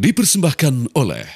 dipersembahkan oleh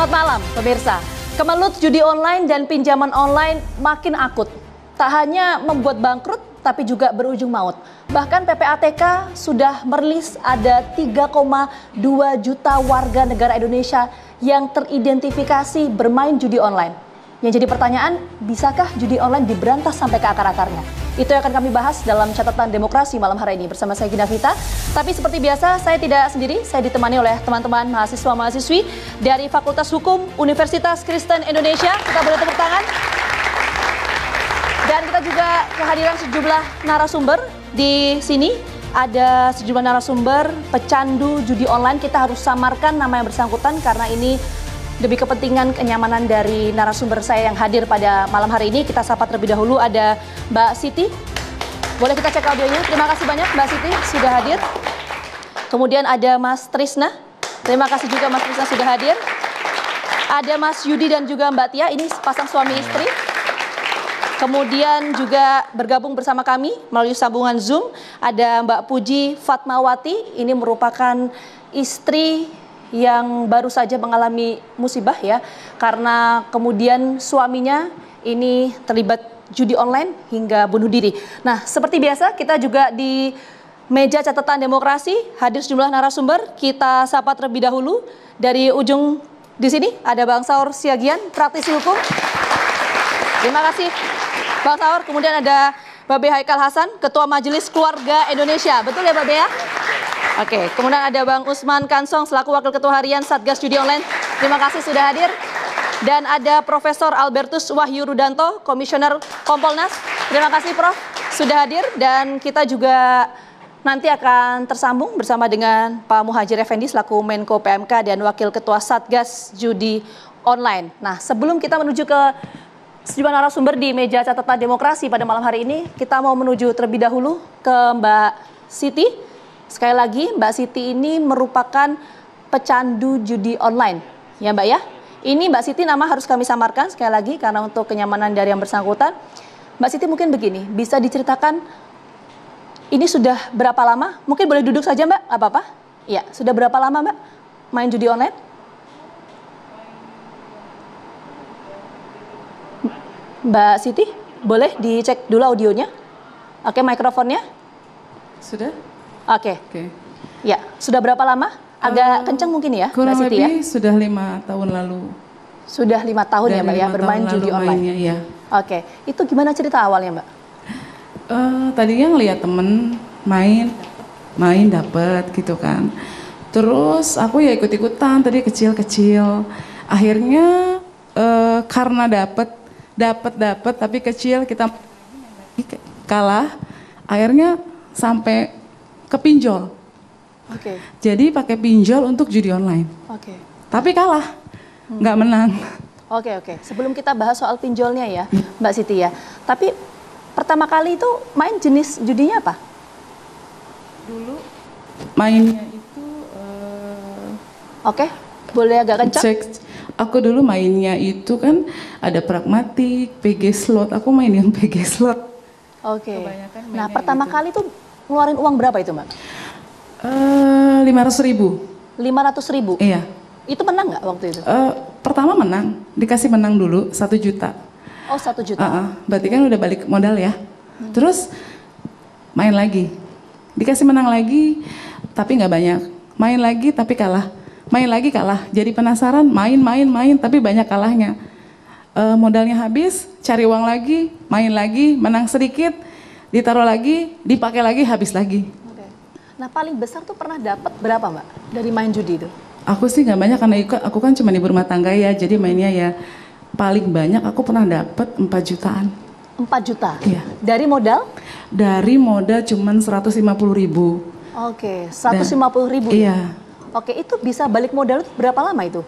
Selamat malam pemirsa. Kemelut judi online dan pinjaman online makin akut. Tak hanya membuat bangkrut, tapi juga berujung maut. Bahkan PPATK sudah merilis ada 3,2 juta warga negara Indonesia yang teridentifikasi bermain judi online. Yang jadi pertanyaan, bisakah judi online diberantas sampai ke akar-akarnya? Itu yang akan kami bahas dalam catatan demokrasi malam hari ini bersama saya Gina Vita. Tapi seperti biasa, saya tidak sendiri, saya ditemani oleh teman-teman mahasiswa-mahasiswi dari Fakultas Hukum Universitas Kristen Indonesia. Kita boleh tepuk tangan. Dan kita juga kehadiran sejumlah narasumber di sini ada sejumlah narasumber pecandu judi online. Kita harus samarkan nama yang bersangkutan karena ini demi kepentingan kenyamanan dari narasumber saya yang hadir pada malam hari ini, kita sapa terlebih dahulu ada Mbak Siti. Boleh kita cek audionya? Terima kasih banyak Mbak Siti sudah hadir. Kemudian ada Mas Trisna. Terima kasih juga Mas Trisna sudah hadir. Ada Mas Yudi dan juga Mbak Tia, ini pasang suami istri. Kemudian juga bergabung bersama kami melalui sambungan Zoom ada Mbak Puji Fatmawati, ini merupakan istri yang baru saja mengalami musibah ya karena kemudian suaminya ini terlibat judi online hingga bunuh diri. Nah, seperti biasa kita juga di meja catatan demokrasi hadir sejumlah narasumber. Kita sapa terlebih dahulu dari ujung di sini ada Bang Saur Siagian, praktisi hukum. Terima kasih Bang Saur. Kemudian ada Babe Haikal Hasan, Ketua Majelis Keluarga Indonesia. Betul ya Babe ya? Oke, kemudian ada Bang Usman Kansong selaku Wakil Ketua Harian Satgas Judi Online. Terima kasih sudah hadir. Dan ada Profesor Albertus Wahyu Rudanto, Komisioner Kompolnas. Terima kasih Prof sudah hadir dan kita juga nanti akan tersambung bersama dengan Pak Muhajir Effendi selaku Menko PMK dan Wakil Ketua Satgas Judi Online. Nah, sebelum kita menuju ke sejumlah narasumber di meja catatan demokrasi pada malam hari ini, kita mau menuju terlebih dahulu ke Mbak Siti Sekali lagi, Mbak Siti ini merupakan pecandu judi online, ya Mbak ya? Ini Mbak Siti nama harus kami samarkan sekali lagi karena untuk kenyamanan dari yang bersangkutan. Mbak Siti mungkin begini, bisa diceritakan ini sudah berapa lama? Mungkin boleh duduk saja Mbak, apa-apa? Ya, sudah berapa lama Mbak main judi online? Mbak Siti, boleh dicek dulu audionya? Oke, mikrofonnya? Sudah. Oke. Okay. Okay. Ya, sudah berapa lama? Agak uh, eh, kencang mungkin ya, Mbak Siti ya? sudah lima tahun lalu. Sudah lima tahun ya Mbak ya bermain judi online. Mainnya, ya. Oke, okay. itu gimana cerita awalnya Mbak? Uh, tadinya lihat temen main, main dapat gitu kan. Terus aku ya ikut-ikutan tadi kecil-kecil. Akhirnya uh, karena dapat, dapat, dapat, tapi kecil kita kalah. Akhirnya sampai ke pinjol. Okay. Jadi pakai pinjol untuk judi online. Oke. Okay. Tapi kalah, hmm. nggak hmm. menang. Oke okay, oke. Okay. Sebelum kita bahas soal pinjolnya ya, hmm. Mbak Siti ya. Tapi pertama kali itu main jenis judinya apa? Dulu mainnya itu. Uh... Oke. Okay. Boleh agak kencang? Sex. Aku dulu mainnya itu kan ada pragmatik, PG slot. Aku main yang PG slot. Oke. Okay. Nah pertama itu. kali itu ngeluarin uang berapa itu mbak? Eh, lima ratus ribu. Lima ratus ribu? Iya. Itu menang nggak waktu itu? Uh, pertama menang, dikasih menang dulu satu juta. Oh satu juta. Uh -uh, berarti kan udah balik modal ya. Hmm. Terus main lagi, dikasih menang lagi, tapi nggak banyak. Main lagi tapi kalah, main lagi kalah. Jadi penasaran, main main main tapi banyak kalahnya. Uh, modalnya habis, cari uang lagi, main lagi, menang sedikit, ditaruh lagi, dipakai lagi, habis lagi. Oke. Nah paling besar tuh pernah dapat berapa mbak dari main judi itu? Aku sih nggak banyak karena aku kan cuma ibu rumah tangga ya, jadi mainnya ya paling banyak aku pernah dapat 4 jutaan. 4 juta? Iya. Dari modal? Dari modal cuman 150 ribu. Oke, 150 Dan, ribu? Iya. Oke, itu bisa balik modal berapa lama itu?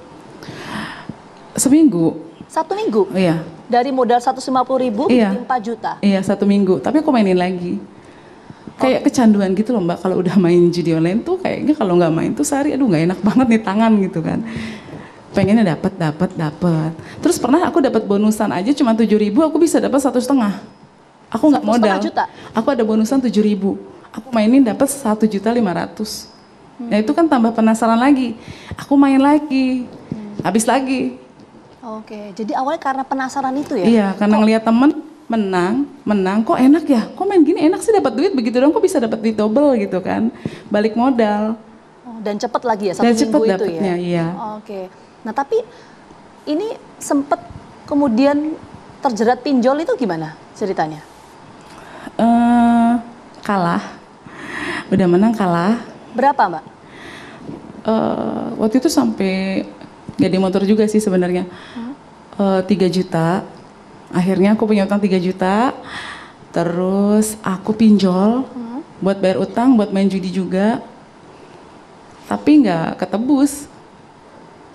Seminggu. Satu minggu? Iya dari modal 150 ribu iya. jadi 4 juta. Iya, satu minggu. Tapi aku mainin lagi. Kayak oh. kecanduan gitu loh mbak, kalau udah main judi online tuh kayaknya kalau nggak main tuh sehari aduh nggak enak banget nih tangan gitu kan. Pengennya dapat, dapat, dapat. Terus pernah aku dapat bonusan aja cuma tujuh ribu, aku bisa dapat satu setengah. Aku nggak modal. Juta. Aku ada bonusan tujuh ribu. Aku mainin dapat satu juta lima ratus. Nah itu kan tambah penasaran lagi. Aku main lagi, hmm. habis lagi, Oke, jadi awalnya karena penasaran itu ya? Iya, karena ngeliat temen menang, menang kok enak ya, kok main gini enak sih dapat duit begitu dong, kok bisa dapat di double gitu kan, balik modal. Oh, dan cepet lagi ya satu dan minggu cepet itu ya? dapetnya, ya? iya. Oke, nah tapi ini sempet kemudian terjerat pinjol itu gimana ceritanya? Uh, kalah, udah menang kalah. Berapa mbak? Uh, waktu itu sampai nggak di motor juga sih sebenarnya eh, tiga hmm? juta akhirnya aku punya utang 3 juta terus aku pinjol buat bayar utang buat main judi juga tapi nggak ketebus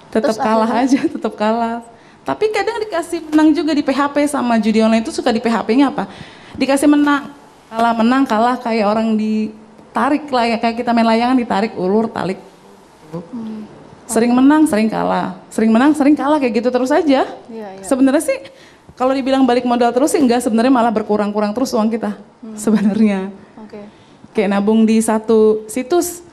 tetap kalah akhirnya? aja tetap kalah tapi kadang dikasih menang juga di PHP sama judi online itu suka di PHP-nya apa dikasih menang kalah menang kalah kayak orang ditarik lah ya, kayak kita main layangan ditarik ulur tarik hmm. Sering menang, sering kalah. Sering menang, sering kalah kayak gitu terus aja. Iya, iya. Sebenarnya sih kalau dibilang balik modal terus sih enggak, sebenarnya malah berkurang-kurang terus uang kita. Hmm. Sebenarnya. Oke. Okay. Kayak nabung di satu situs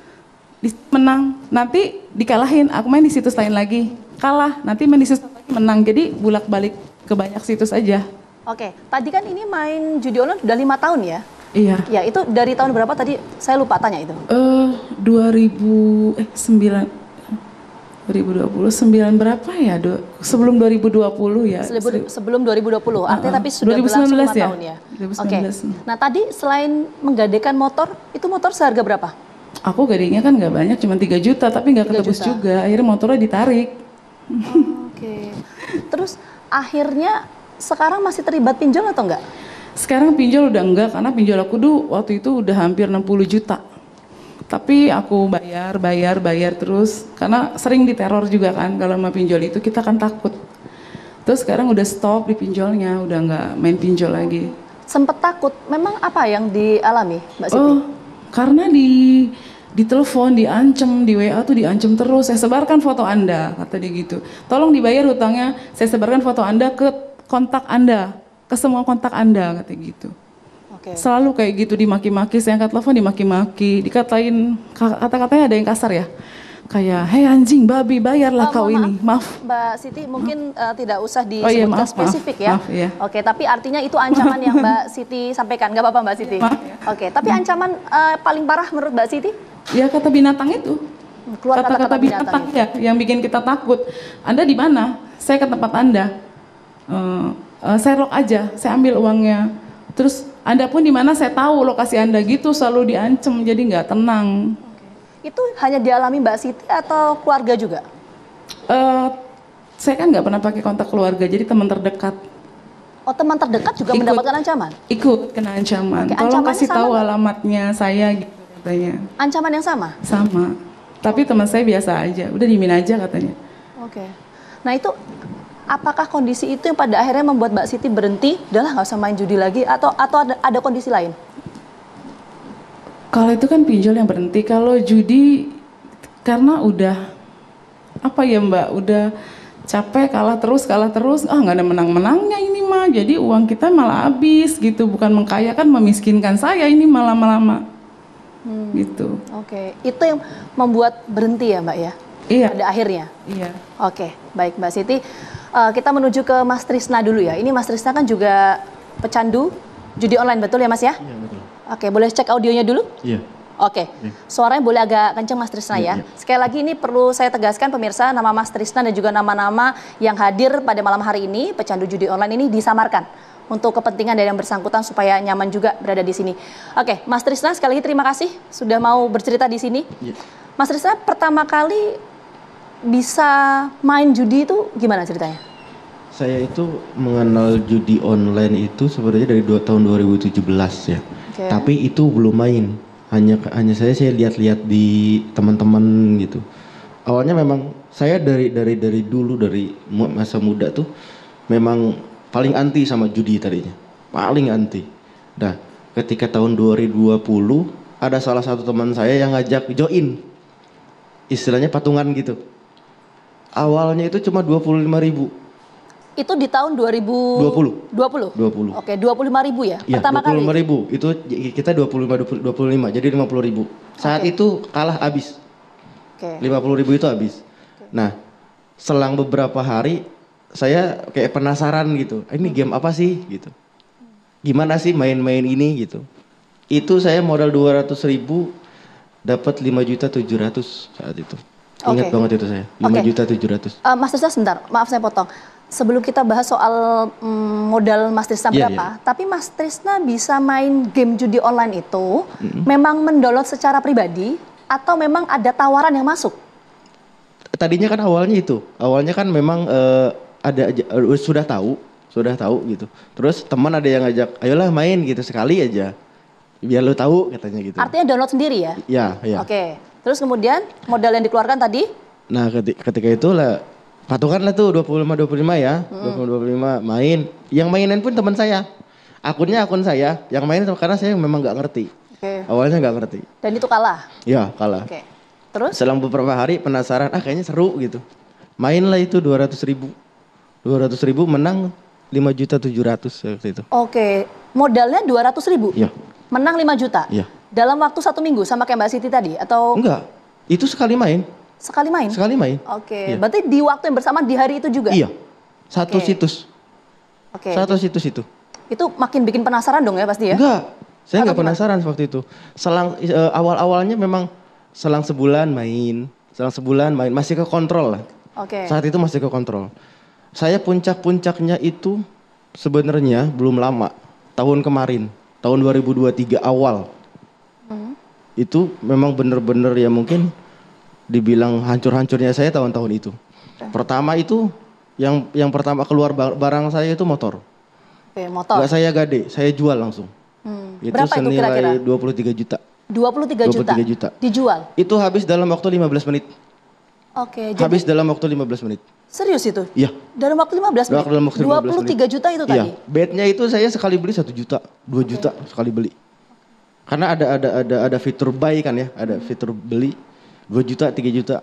di, menang, nanti dikalahin, aku main di situs lain lagi. Kalah, nanti main di situs lagi menang. Jadi bulak-balik ke banyak situs aja. Oke, okay. tadi kan ini main judi online sudah lima tahun ya? Iya. Ya, itu dari tahun berapa tadi? Saya lupa tanya itu. Eh, uh, eh, 2009. 2020 9 berapa ya? Do, sebelum 2020 ya. Sebelum, sebelum 2020. Ah, artinya uh, tapi sudah 2019 ya? tahun ya. 2019. Okay. Nah, tadi selain menggadekan motor, itu motor seharga berapa? Aku gadenya kan nggak banyak, cuma 3 juta, tapi nggak ketebus juta. juga. Akhirnya motornya ditarik. Oh, Oke. Okay. Terus akhirnya sekarang masih terlibat pinjol atau enggak? Sekarang pinjol udah enggak karena pinjol aku tuh waktu itu udah hampir 60 juta tapi aku bayar bayar bayar terus karena sering diteror juga kan kalau mau pinjol itu kita kan takut terus sekarang udah stop di pinjolnya udah nggak main pinjol lagi sempet takut memang apa yang dialami mbak Siti oh karena di telepon, diancem, di WA tuh diancem terus. Saya sebarkan foto Anda, kata dia gitu. Tolong dibayar hutangnya, saya sebarkan foto Anda ke kontak Anda, ke semua kontak Anda, kata gitu okay. selalu kayak gitu dimaki-maki saya angkat telepon dimaki-maki dikatain kata-katanya ada yang kasar ya kayak hei anjing babi bayarlah eh, maaf, kau maaf, ini maaf Mbak Siti mungkin uh, tidak usah disebutkan oh, iya, maaf, spesifik maaf, ya maaf, iya. oke tapi artinya itu ancaman yang Mbak Siti sampaikan nggak apa-apa Mbak Siti maaf. oke tapi ancaman uh, paling parah menurut Mbak Siti ya kata binatang itu kata-kata binatang, binatang ya yang bikin kita takut Anda di mana saya ke tempat Anda uh, uh, saya log aja saya ambil uangnya Terus Anda pun di mana saya tahu lokasi Anda gitu selalu diancam jadi nggak tenang. Oke. Itu hanya dialami Mbak Siti atau keluarga juga? Uh, saya kan nggak pernah pakai kontak keluarga, jadi teman terdekat. Oh teman terdekat juga ikut, mendapatkan ancaman? Ikut kena ancaman. Oke, Tolong kasih tahu alamatnya saya gitu katanya. Ancaman yang sama? Sama. Tapi teman saya biasa aja, udah dimin aja katanya. Oke. Nah itu apakah kondisi itu yang pada akhirnya membuat Mbak Siti berhenti, udahlah nggak usah main judi lagi, atau atau ada, ada kondisi lain? Kalau itu kan pinjol yang berhenti, kalau judi karena udah apa ya Mbak, udah capek kalah terus kalah terus ah nggak ada menang menangnya ini mah jadi uang kita malah habis gitu bukan mengkayakan memiskinkan saya ini malah lama hmm. gitu oke okay. itu yang membuat berhenti ya mbak ya Iya. Pada akhirnya. Iya. Oke, baik Mbak Siti. Uh, kita menuju ke Mas Trisna dulu ya. Ini Mas Trisna kan juga pecandu judi online betul ya Mas ya? Iya betul. Oke, boleh cek audionya dulu? Iya. Oke, okay. Iya. suaranya boleh agak kenceng Mas Trisna iya, ya, iya. Sekali lagi ini perlu saya tegaskan pemirsa, nama Mas Trisna dan juga nama-nama yang hadir pada malam hari ini, pecandu judi online ini disamarkan untuk kepentingan dari yang bersangkutan supaya nyaman juga berada di sini. Oke, Mas Trisna sekali lagi terima kasih sudah mau bercerita di sini. Iya. Mas Trisna pertama kali bisa main judi itu gimana ceritanya? Saya itu mengenal judi online itu sebenarnya dari dua tahun 2017 ya. Okay. Tapi itu belum main. Hanya hanya saya saya lihat-lihat di teman-teman gitu. Awalnya memang saya dari dari dari dulu dari masa muda tuh memang paling anti sama judi tadinya. Paling anti. Nah, ketika tahun 2020 ada salah satu teman saya yang ngajak join. Istilahnya patungan gitu Awalnya itu cuma 25 ribu. Itu di tahun 2020? 20. 20. Oke, 25 ribu ya? Iya, Pertama 25 kali? ribu. Itu kita 25, 20, 25, jadi 50 ribu. Saat okay. itu kalah habis. Oke. Okay. 50 ribu itu habis. Okay. Nah, selang beberapa hari saya kayak penasaran gitu. Eh, ini game apa sih gitu. Gimana sih main-main ini gitu. Itu saya modal 200 ribu dapat 5 juta 700 saat itu. Ingat banget itu saya. Lima okay. juta tujuh ratus. Uh, Mas Trisna sebentar, maaf saya potong. Sebelum kita bahas soal um, modal Mas Trisna iya, yeah, berapa, yeah. tapi Mas Trisna bisa main game judi online itu mm -hmm. memang mendownload secara pribadi atau memang ada tawaran yang masuk? Tadinya kan awalnya itu, awalnya kan memang uh, ada uh, sudah tahu, sudah tahu gitu. Terus teman ada yang ngajak, ayolah main gitu sekali aja, biar lo tahu katanya gitu. Artinya download sendiri ya? Iya, iya. Oke. Okay. Terus kemudian modal yang dikeluarkan tadi? Nah ketika itu lah patokan lah tuh 25 25 ya. Hmm. 25 25 main. Yang mainan pun teman saya. Akunnya akun saya. Yang main karena saya memang nggak ngerti. Okay. Awalnya nggak ngerti. Dan itu kalah? Ya kalah. Okay. Terus? Selang beberapa hari penasaran, ah kayaknya seru gitu. Mainlah itu 200 ribu. 200 ribu menang lima juta 700 waktu itu. Oke, okay. modalnya ratus ribu? Iya. Menang lima juta? Iya. Dalam waktu satu minggu sama kayak Mbak Siti tadi atau? Enggak, itu sekali main. Sekali main? Sekali main. Oke, okay. iya. berarti di waktu yang bersamaan di hari itu juga? Iya, satu okay. situs. Oke. Okay. Satu situs itu. Itu makin bikin penasaran dong ya pasti ya? Enggak, saya enggak penasaran waktu itu. Selang uh, awal-awalnya memang selang sebulan main, selang sebulan main, masih ke kontrol lah. Oke. Okay. Saat itu masih ke kontrol. Saya puncak-puncaknya itu sebenarnya belum lama, tahun kemarin, tahun 2023 awal itu memang benar-benar ya mungkin dibilang hancur-hancurnya saya tahun-tahun itu. Pertama itu yang yang pertama keluar barang saya itu motor. Oke, motor. Gak saya gade, saya jual langsung. Hmm. Itu Berapa senilai itu kira-kira? 23 juta. 23 juta. 23 juta. Dijual. Itu habis dalam waktu 15 menit. Oke, jadi habis dalam waktu 15 menit. Serius itu? Iya. Dalam waktu 15 menit. Dalam waktu 15 23 menit. juta itu iya. tadi. Iya. Bednya itu saya sekali beli 1 juta, 2 okay. juta sekali beli. Karena ada ada ada ada fitur buy kan ya, ada fitur beli dua juta, tiga juta.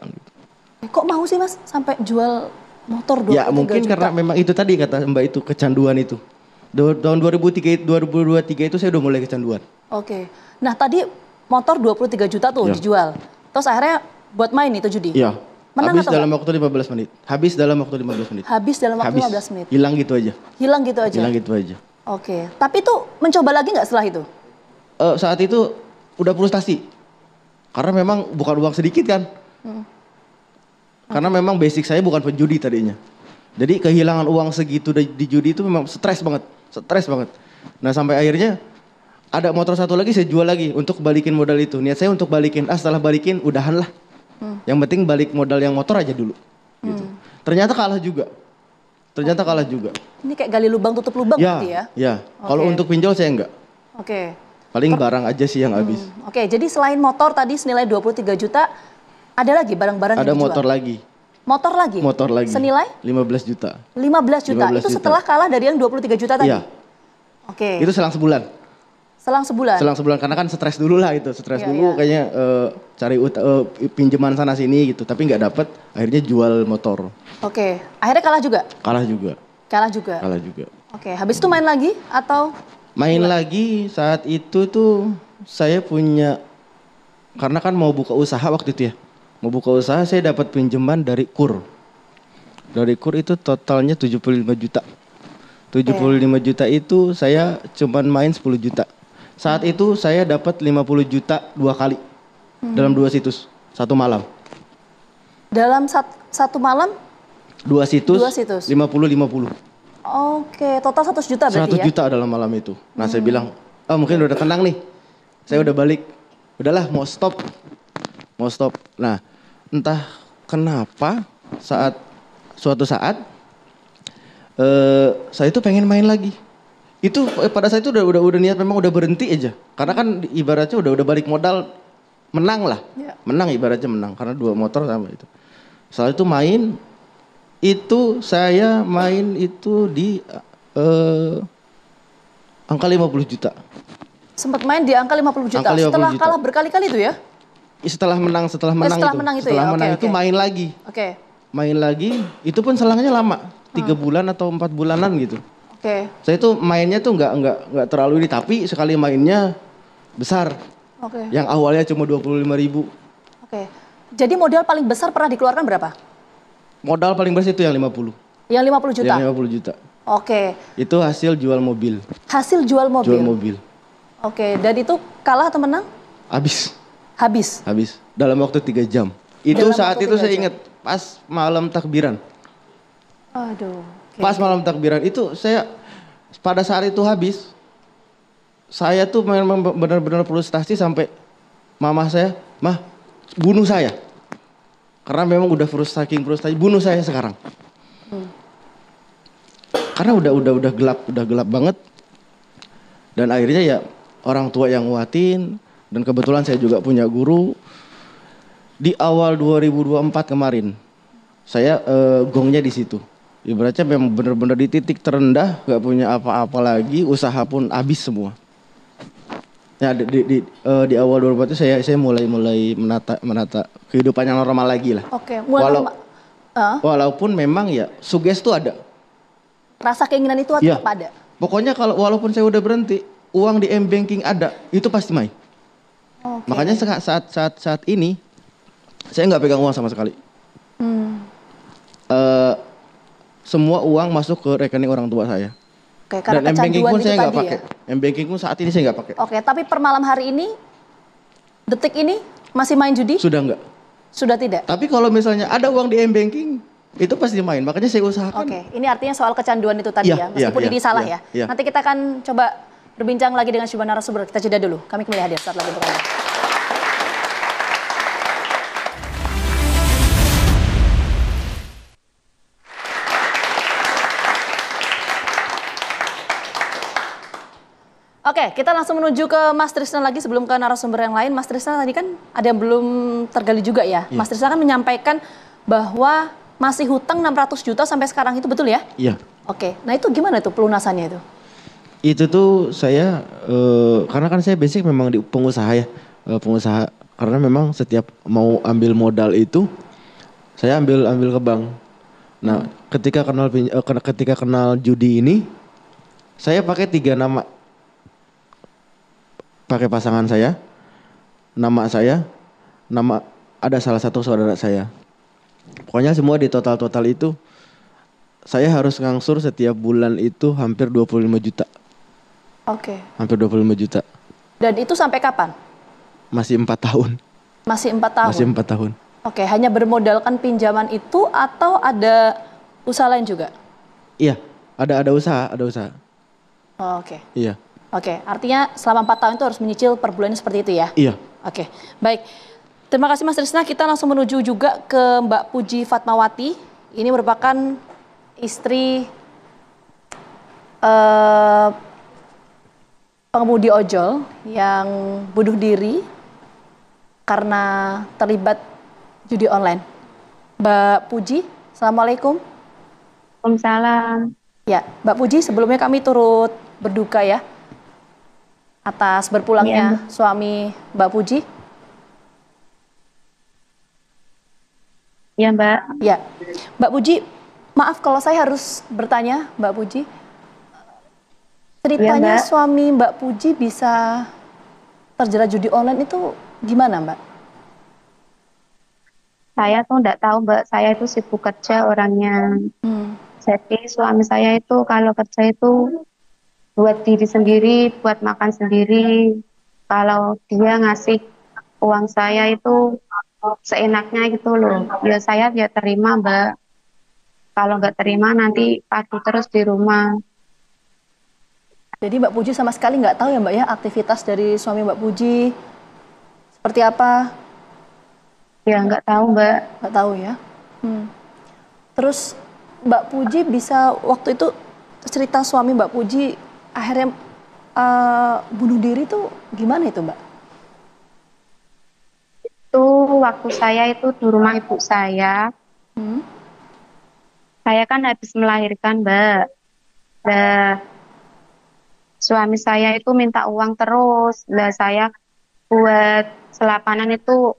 Eh, kok mau sih Mas sampai jual motor dua? Ya mungkin juta? karena memang itu tadi kata Mbak itu kecanduan itu. Tahun 2003 2023 itu saya udah mulai kecanduan. Oke. Okay. Nah, tadi motor dua puluh tiga juta tuh ya. dijual. Terus akhirnya buat main itu judi. Iya. Menang Habis dalam waktu waktu 15 menit. Habis dalam waktu 15 menit. Habis dalam waktu Habis. 15 menit. Hilang gitu aja. Hilang gitu aja. Hilang gitu aja. Oke. Okay. Tapi itu mencoba lagi nggak setelah itu? uh, saat itu udah frustasi karena memang bukan uang sedikit kan hmm. karena memang basic saya bukan penjudi tadinya jadi kehilangan uang segitu di, judi itu memang stres banget stres banget nah sampai akhirnya ada motor satu lagi saya jual lagi untuk balikin modal itu niat saya untuk balikin ah setelah balikin udahan lah hmm. yang penting balik modal yang motor aja dulu gitu. hmm. ternyata kalah juga ternyata oh. kalah juga ini kayak gali lubang tutup lubang ya, gitu ya ya okay. kalau untuk pinjol saya enggak oke okay. Paling barang aja sih yang hmm, habis. Oke, jadi selain motor tadi senilai 23 juta, ada lagi barang-barang Ada dijual? motor lagi. Motor lagi? Motor lagi. Senilai? 15 juta. 15 juta. 15 itu juta. setelah kalah dari yang 23 juta tadi? Iya. Oke. Okay. Itu selang sebulan. Selang sebulan? Selang sebulan, karena kan stres dulu lah itu. Stres iya, dulu iya. kayaknya uh, cari uh, pinjaman sana-sini gitu. Tapi nggak dapet, akhirnya jual motor. Oke. Okay. Akhirnya kalah juga? Kalah juga. Kalah juga? Kalah juga. Oke, okay. habis itu main lagi atau? Main lagi saat itu tuh saya punya karena kan mau buka usaha waktu itu ya. Mau buka usaha saya dapat pinjaman dari KUR. Dari KUR itu totalnya 75 juta. 75 eh. juta itu saya cuma main 10 juta. Saat itu saya dapat 50 juta dua kali hmm. dalam dua situs satu malam. Dalam sat satu malam? Dua situs. Dua situs. 50 50. Oke, total 100 juta berarti 100 ya? juta dalam malam itu. Nah hmm. saya bilang, oh mungkin udah tenang nih. Saya udah balik. Udahlah mau stop. Mau stop. Nah entah kenapa saat suatu saat eh, saya itu pengen main lagi. Itu eh, pada saat itu udah, udah udah niat memang udah berhenti aja. Karena kan ibaratnya udah udah balik modal menang lah. Yeah. Menang ibaratnya menang karena dua motor sama itu. Setelah itu main itu saya main itu di uh, angka 50 juta. Sempat main di angka 50 juta. Angka 50 setelah juta. kalah berkali-kali itu ya? Setelah menang, setelah eh, menang eh, setelah itu. Menang itu ya. setelah ya? menang okay, itu okay. main lagi. Oke. Okay. Main lagi, itu pun selangnya lama, tiga hmm. bulan atau empat bulanan gitu. Oke. Okay. Saya itu mainnya tuh nggak nggak nggak terlalu ini, tapi sekali mainnya besar. Oke. Okay. Yang awalnya cuma dua puluh lima ribu. Oke. Okay. Jadi modal paling besar pernah dikeluarkan berapa? Modal paling besar itu yang 50. Yang 50 juta? Yang 50 juta. Oke. Okay. Itu hasil jual mobil. Hasil jual mobil? Jual mobil. Oke, okay. dan itu kalah atau menang? Habis. Habis? Habis. Dalam waktu 3 jam. Itu Dalam saat itu saya ingat pas malam takbiran. Aduh. Okay. Pas malam takbiran itu saya pada saat itu habis. Saya tuh memang benar-benar frustasi sampai mama saya, "Mah, bunuh saya." Karena memang udah frustasi, frustasi, bunuh saya sekarang. Hmm. Karena udah udah udah gelap, udah gelap banget. Dan akhirnya ya orang tua yang nguatin dan kebetulan saya juga punya guru di awal 2024 kemarin. Saya uh, gongnya di situ. Ibaratnya memang benar-benar di titik terendah, gak punya apa-apa lagi, usaha pun habis semua. Ya di, di, di, uh, di awal 2004 itu saya saya mulai mulai menata menata kehidupan yang normal lagi lah. Oke, okay, Walau, uh? walaupun memang ya suges itu ada. Rasa keinginan itu ya. ada. Pokoknya kalau walaupun saya udah berhenti, uang di m banking ada, itu pasti main. Okay. Makanya saat saat saat saat ini saya nggak pegang uang sama sekali. Hmm. Uh, semua uang masuk ke rekening orang tua saya. Oke, karena kecanduan pun itu saya nggak pakai. Ya? M-banking pun saat ini saya nggak pakai. Oke, tapi per malam hari ini, detik ini masih main judi? Sudah nggak. Sudah tidak. Tapi kalau misalnya ada uang di m-banking, itu pasti main. Makanya saya usahakan. Oke, ini artinya soal kecanduan itu tadi ya, ya meskipun iya, iya, iya, ya, ini ya, salah ya, ya. ya. Nanti kita akan coba berbincang lagi dengan sejumlah narasumber. Kita jeda dulu. Kami kembali hadir saat lagi berkata. Oke, kita langsung menuju ke Mas Trisna lagi sebelum ke narasumber yang lain. Mas Trisna tadi kan ada yang belum tergali juga ya. ya. Mas Trisna kan menyampaikan bahwa masih hutang 600 juta sampai sekarang itu betul ya? Iya. Oke, nah itu gimana tuh pelunasannya itu? Itu tuh saya, e, karena kan saya basic memang di pengusaha ya, e, pengusaha. Karena memang setiap mau ambil modal itu, saya ambil ambil ke bank. Nah, ketika kenal eh, ketika kenal judi ini, saya pakai tiga nama pakai pasangan saya, nama saya, nama ada salah satu saudara saya. Pokoknya semua di total-total itu saya harus ngangsur setiap bulan itu hampir 25 juta. Oke. Okay. Hampir 25 juta. Dan itu sampai kapan? Masih empat tahun. Masih empat tahun. Masih empat tahun. Oke, okay, hanya bermodalkan pinjaman itu atau ada usaha lain juga? Iya, ada ada usaha, ada usaha. Oh, Oke. Okay. Iya. Oke, artinya selama empat tahun itu harus menyicil per bulannya seperti itu ya? Iya. Oke, baik. Terima kasih Mas Rizna. Kita langsung menuju juga ke Mbak Puji Fatmawati. Ini merupakan istri uh, pengemudi ojol yang bunuh diri karena terlibat judi online. Mbak Puji, Assalamualaikum. Waalaikumsalam. Ya, Mbak Puji sebelumnya kami turut berduka ya atas berpulangnya ya. suami Mbak Puji? Ya Mbak. Ya, Mbak Puji, maaf kalau saya harus bertanya Mbak Puji. Ceritanya ya, Mbak. suami Mbak Puji bisa terjerat judi online itu gimana Mbak? Saya tuh nggak tahu Mbak, saya itu sibuk kerja orangnya. Hmm. Jadi suami saya itu kalau kerja itu buat diri sendiri, buat makan sendiri. Kalau dia ngasih uang saya itu seenaknya gitu loh. Ya saya ya terima mbak. Kalau nggak terima nanti pagi terus di rumah. Jadi Mbak Puji sama sekali nggak tahu ya Mbak ya aktivitas dari suami Mbak Puji seperti apa? Ya nggak tahu Mbak. Nggak tahu ya. Hmm. Terus Mbak Puji bisa waktu itu cerita suami Mbak Puji akhirnya uh, bunuh diri tuh gimana itu mbak? Itu waktu saya itu di rumah ibu saya. Hmm? Saya kan habis melahirkan mbak. Nah, suami saya itu minta uang terus. Nah, saya buat selapanan itu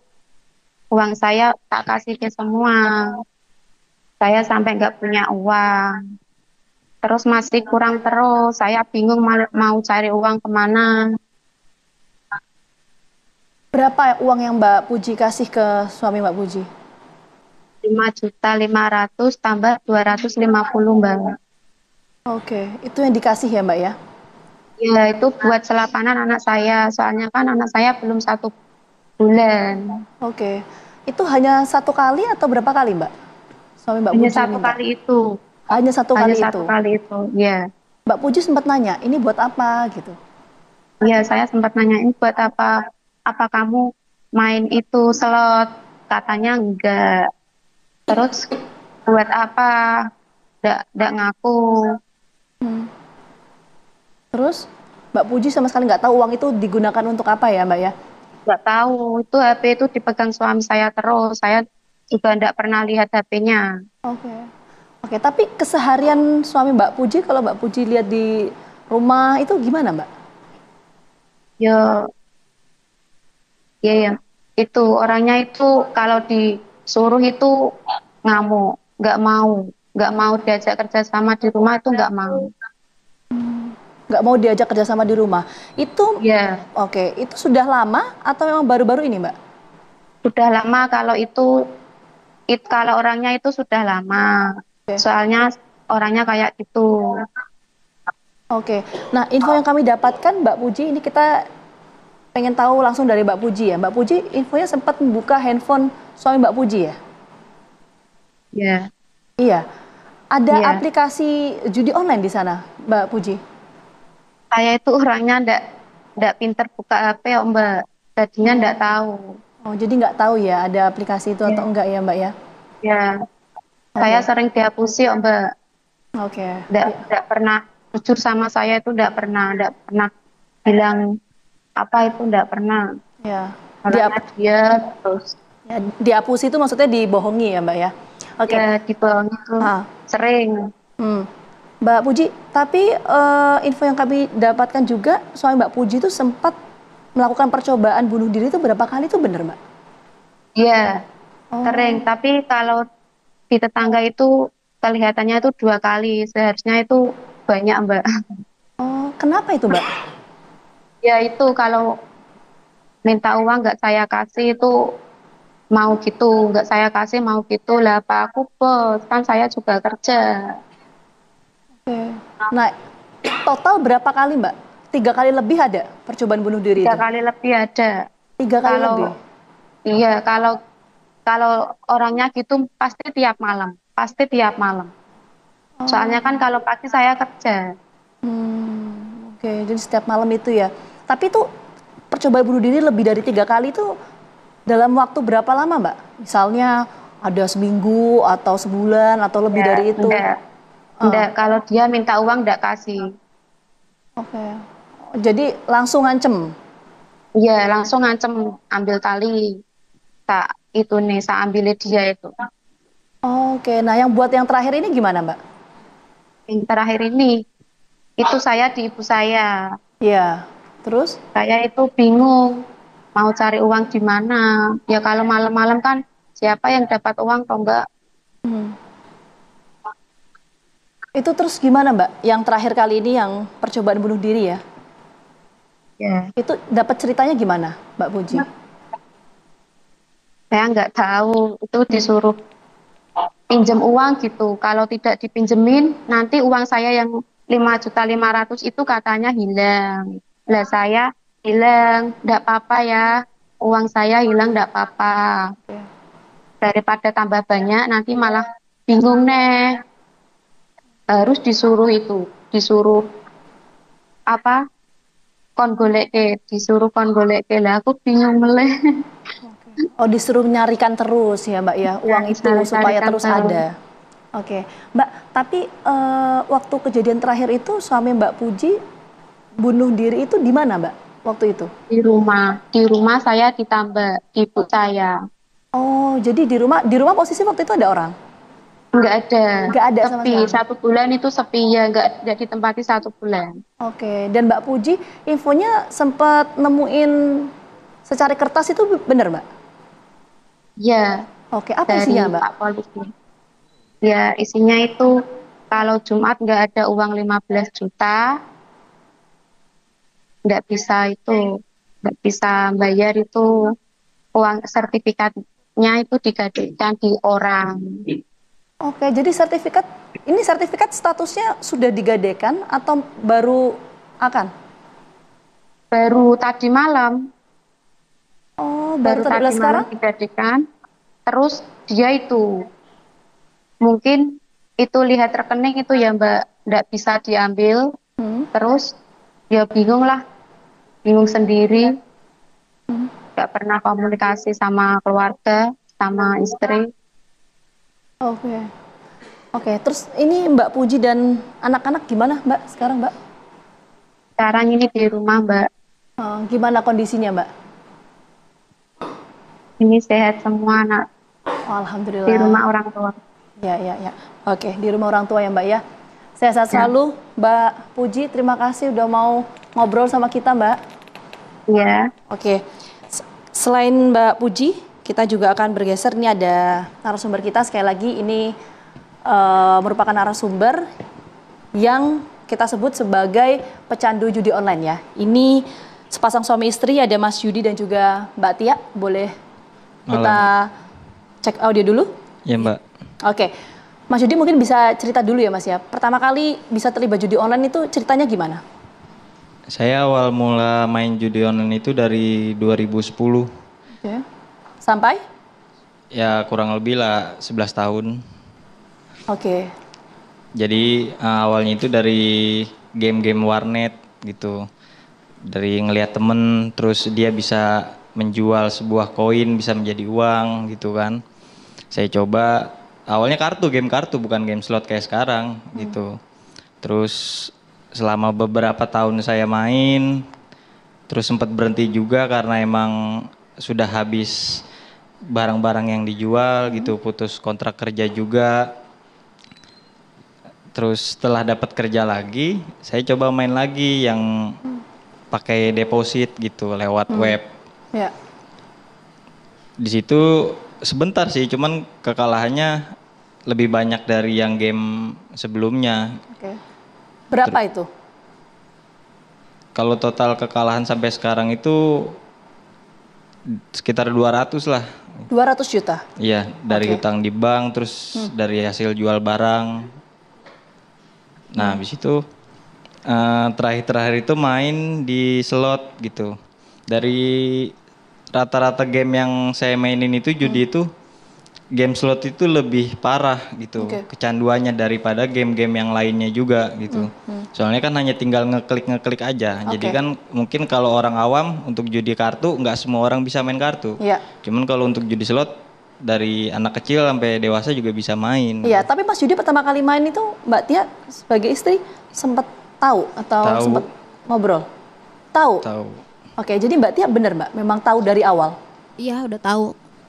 uang saya tak kasih ke semua. Saya sampai nggak punya uang terus masih kurang terus saya bingung mau cari uang kemana berapa uang yang Mbak Puji kasih ke suami Mbak Puji lima juta lima ratus tambah dua ratus lima puluh Mbak Oke, itu yang dikasih ya Mbak ya? Ya, itu buat selapanan anak saya. Soalnya kan anak saya belum satu bulan. Oke, itu hanya satu kali atau berapa kali Mbak? Suami Mbak hanya Puji satu ini, kali itu. Hanya satu Hanya kali satu itu. kali itu, ya. Mbak Puji sempat nanya, ini buat apa gitu? Iya, saya sempat nanya ini buat apa? Apa kamu main itu slot? Katanya enggak. Terus buat apa? Enggak ngaku. Hmm. Terus Mbak Puji sama sekali nggak tahu uang itu digunakan untuk apa ya, Mbak ya? Nggak tahu. Itu HP itu dipegang suami saya terus. Saya juga nggak pernah lihat HP-nya. Oke. Oke, tapi keseharian suami Mbak Puji kalau Mbak Puji lihat di rumah itu gimana, Mbak? Ya, ya, ya. Itu orangnya itu kalau disuruh itu ngamuk, nggak mau, nggak mau diajak kerja sama di rumah itu nggak mau. Nggak mau diajak kerja sama di rumah. Itu, ya. Oke, itu sudah lama atau memang baru-baru ini, Mbak? Sudah lama kalau itu, it, kalau orangnya itu sudah lama soalnya orangnya kayak gitu oke okay. nah info yang kami dapatkan Mbak Puji ini kita pengen tahu langsung dari Mbak Puji ya Mbak Puji infonya sempat membuka handphone suami Mbak Puji ya Iya. yeah. iya ada yeah. aplikasi judi online di sana Mbak Puji saya itu orangnya ndak ndak pinter buka HP ya oh, Mbak tadinya ndak tahu oh jadi nggak tahu ya ada aplikasi itu yeah. atau enggak ya Mbak ya Iya. yeah saya sering dihapusi oh, mbak oke okay. tidak pernah jujur sama saya itu tidak pernah tidak pernah bilang apa itu tidak pernah ya karena dia terus ya, dihapusi itu maksudnya dibohongi ya mbak ya oke okay. ya, dibohongi itu ah. sering hmm. mbak Puji tapi uh, info yang kami dapatkan juga soal mbak Puji itu sempat melakukan percobaan bunuh diri itu berapa kali itu benar mbak? Iya, oh. sering. Tapi kalau di tetangga itu kelihatannya itu dua kali seharusnya itu banyak mbak oh kenapa itu mbak ya itu kalau minta uang nggak saya kasih itu mau gitu nggak saya kasih mau gitu lah pak aku bos kan saya juga kerja oke nah total berapa kali mbak tiga kali lebih ada percobaan bunuh diri tiga itu? kali lebih ada tiga kali kalau, lebih iya kalau kalau orangnya gitu pasti tiap malam, pasti tiap malam. Oh. Soalnya kan kalau pagi saya kerja. Hmm, Oke, okay. jadi setiap malam itu ya. Tapi itu percobaan bunuh diri lebih dari tiga kali itu dalam waktu berapa lama, Mbak? Misalnya ada seminggu atau sebulan atau lebih dari itu? Enggak. Uh. kalau dia minta uang enggak kasih. Oke. Okay. Jadi langsung ngancem? Iya, langsung ngancem ambil tali. Tak itu nih saya ambil dia itu oke nah yang buat yang terakhir ini gimana mbak yang terakhir ini itu saya di ibu saya iya terus saya itu bingung mau cari uang di mana ya kalau malam-malam kan siapa yang dapat uang atau enggak hmm. itu terus gimana mbak yang terakhir kali ini yang percobaan bunuh diri ya ya itu dapat ceritanya gimana mbak Puji nah, saya nggak tahu itu disuruh pinjam uang gitu kalau tidak dipinjemin nanti uang saya yang lima juta lima ratus itu katanya hilang lah saya hilang nggak apa-apa ya uang saya hilang nggak apa-apa daripada tambah banyak nanti malah bingung nih harus disuruh itu disuruh apa kon golek ke disuruh kon golek ke lah aku bingung meleh Oh disuruh nyarikan terus ya Mbak ya iya, uang itu itu supaya terus tahu. ada. Oke, okay. Mbak. Tapi uh, waktu kejadian terakhir itu suami Mbak Puji bunuh diri itu di mana Mbak? Waktu itu? Di rumah. Di rumah saya ditambah ibu saya. Oh, jadi di rumah di rumah posisi waktu itu ada orang? Enggak ada. Enggak ada sepi. sama sekali. Satu bulan itu sepi ya, enggak enggak ditempati satu bulan. Oke, okay. dan Mbak Puji infonya sempat nemuin secara kertas itu benar, Mbak? Ya. Oke, apa dari isinya, Mbak? Pak Polisi. Ya, isinya itu kalau Jumat nggak ada uang 15 juta, nggak bisa itu, nggak bisa bayar itu uang sertifikatnya itu digadikan di orang. Oke, jadi sertifikat ini sertifikat statusnya sudah digadekan atau baru akan? Baru tadi malam. Oh, baru, tadi sekarang? diberikan. Terus dia itu mungkin itu lihat rekening itu ya Mbak tidak bisa diambil. Hmm. Terus ya bingung lah, bingung sendiri. Hmm. pernah komunikasi sama keluarga, sama istri. Oke. Okay. Oke, okay. terus ini Mbak Puji dan anak-anak gimana Mbak sekarang Mbak? Sekarang ini di rumah Mbak. Oh, gimana kondisinya Mbak? ini sehat semua anak. Alhamdulillah. Di rumah orang tua. Ya, ya, ya. Oke, di rumah orang tua ya Mbak ya. Sehat ya. selalu ya. Mbak Puji. Terima kasih udah mau ngobrol sama kita Mbak. ya Oke. Selain Mbak Puji, kita juga akan bergeser. Ini ada narasumber kita sekali lagi. Ini uh, merupakan narasumber yang kita sebut sebagai pecandu judi online ya. Ini sepasang suami istri ada Mas Yudi dan juga Mbak Tia. Boleh kita cek audio dulu. Ya Mbak. Oke. Okay. Mas Yudi mungkin bisa cerita dulu ya Mas ya. Pertama kali bisa terlibat judi online itu ceritanya gimana? Saya awal mula main judi online itu dari 2010. Oke. Okay. Sampai? Ya kurang lebih lah 11 tahun. Oke. Okay. Jadi eh, awalnya itu dari game-game warnet gitu. Dari ngelihat temen terus dia bisa menjual sebuah koin bisa menjadi uang gitu kan. Saya coba awalnya kartu, game kartu bukan game slot kayak sekarang hmm. gitu. Terus selama beberapa tahun saya main terus sempat berhenti juga karena emang sudah habis barang-barang yang dijual gitu, hmm. putus kontrak kerja juga. Terus setelah dapat kerja lagi, saya coba main lagi yang hmm. pakai deposit gitu lewat hmm. web Ya. Di situ sebentar sih, cuman kekalahannya lebih banyak dari yang game sebelumnya. Oke. Berapa Ter itu? Kalau total kekalahan sampai sekarang itu sekitar 200 lah. 200 juta? Iya, dari okay. hutang di bank, terus hmm. dari hasil jual barang. Nah, hmm. habis itu eh, terakhir-terakhir uh, terakhir -terakhir itu main di slot gitu. Dari rata-rata game yang saya mainin itu judi hmm. itu game slot itu lebih parah gitu okay. kecanduannya daripada game-game yang lainnya juga gitu. Hmm. hmm. Soalnya kan hanya tinggal ngeklik ngeklik aja. Okay. Jadi kan mungkin kalau orang awam untuk judi kartu nggak semua orang bisa main kartu. Yeah. Cuman kalau untuk judi slot dari anak kecil sampai dewasa juga bisa main. Iya, tapi pas judi pertama kali main itu Mbak Tia sebagai istri sempat tahu atau sempat ngobrol? Tahu. Tahu. Oke, jadi Mbak Tia benar Mbak, memang tahu dari awal? Iya, udah tahu.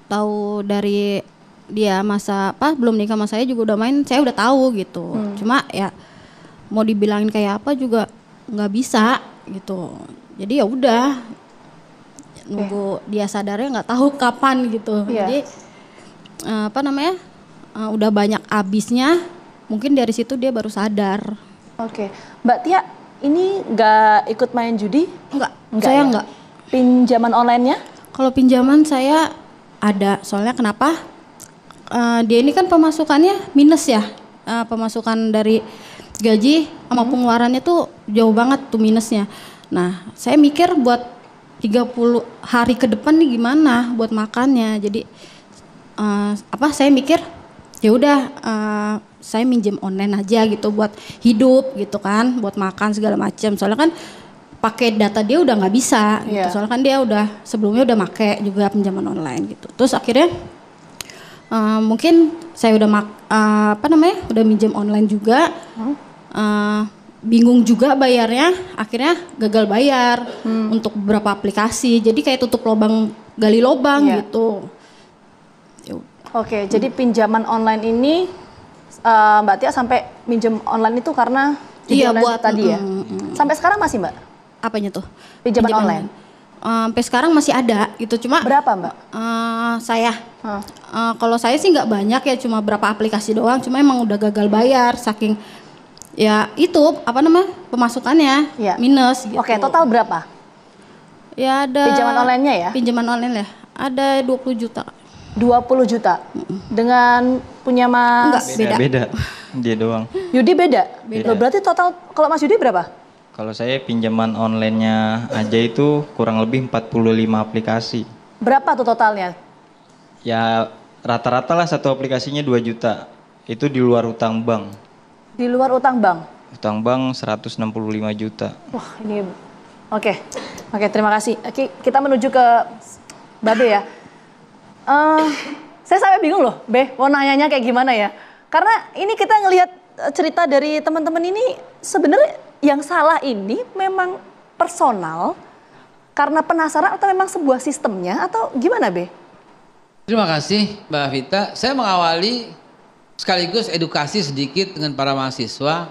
Tahu dari dia masa apa belum nikah sama saya juga udah main, saya udah tahu gitu. Hmm. Cuma ya mau dibilangin kayak apa juga nggak bisa gitu. Jadi ya udah nunggu eh. dia sadarnya nggak tahu kapan gitu. Yeah. Jadi eh, apa namanya? Eh, udah banyak abisnya, mungkin dari situ dia baru sadar. Oke, Mbak Tia ini nggak ikut main judi? Nggak, enggak saya ya? nggak. Pinjaman onlinenya? Kalau pinjaman saya ada, soalnya kenapa? Uh, dia ini kan pemasukannya minus ya, uh, pemasukan dari gaji sama hmm. pengeluarannya tuh jauh banget tuh minusnya. Nah, saya mikir buat 30 hari ke depan nih gimana buat makannya. Jadi uh, apa saya mikir ya udah uh, saya minjem online aja gitu buat hidup gitu kan buat makan segala macam soalnya kan pakai data dia udah nggak bisa yeah. gitu. Iya. soalnya kan dia udah sebelumnya udah make juga pinjaman online gitu terus akhirnya uh, mungkin saya udah mak uh, apa namanya udah minjem online juga uh, bingung juga bayarnya akhirnya gagal bayar hmm. untuk beberapa aplikasi jadi kayak tutup lubang gali lubang yeah. gitu oke okay, hmm. jadi pinjaman online ini uh, Mbak Tia sampai minjem online itu karena iya buat tadi ya. Mm, mm, mm, Sampai sekarang masih Mbak? Apanya tuh? Pinjaman, online. online. Uh, sampai sekarang masih ada gitu cuma berapa mbak? Uh, saya huh. uh, eh, kalau saya sih nggak banyak ya cuma berapa aplikasi doang cuma emang udah gagal bayar saking ya itu apa namanya pemasukannya ya. minus gitu. Oke total berapa? Ya ada pinjaman online nya ya? Pinjaman online ya ada 20 juta. 20 juta. Dengan punya Mas Enggak, beda. beda. Dia doang. Yudi beda. beda. Loh, berarti total kalau Mas Yudi berapa? Kalau saya pinjaman online-nya aja itu kurang lebih 45 aplikasi. Berapa tuh totalnya? Ya rata-rata lah satu aplikasinya 2 juta. Itu di luar utang bank. Di luar utang bank? Utang bank 165 juta. Wah, ini Oke. Okay. Oke, okay, terima kasih. kita menuju ke Babe ya. Eh, saya sampai bingung loh, Be, mau nanyanya kayak gimana ya? Karena ini kita ngelihat eh, cerita dari teman-teman ini sebenarnya yang salah ini memang personal karena penasaran atau memang sebuah sistemnya atau gimana, Be? Terima kasih, Mbak Vita. Saya mengawali sekaligus edukasi sedikit dengan para mahasiswa.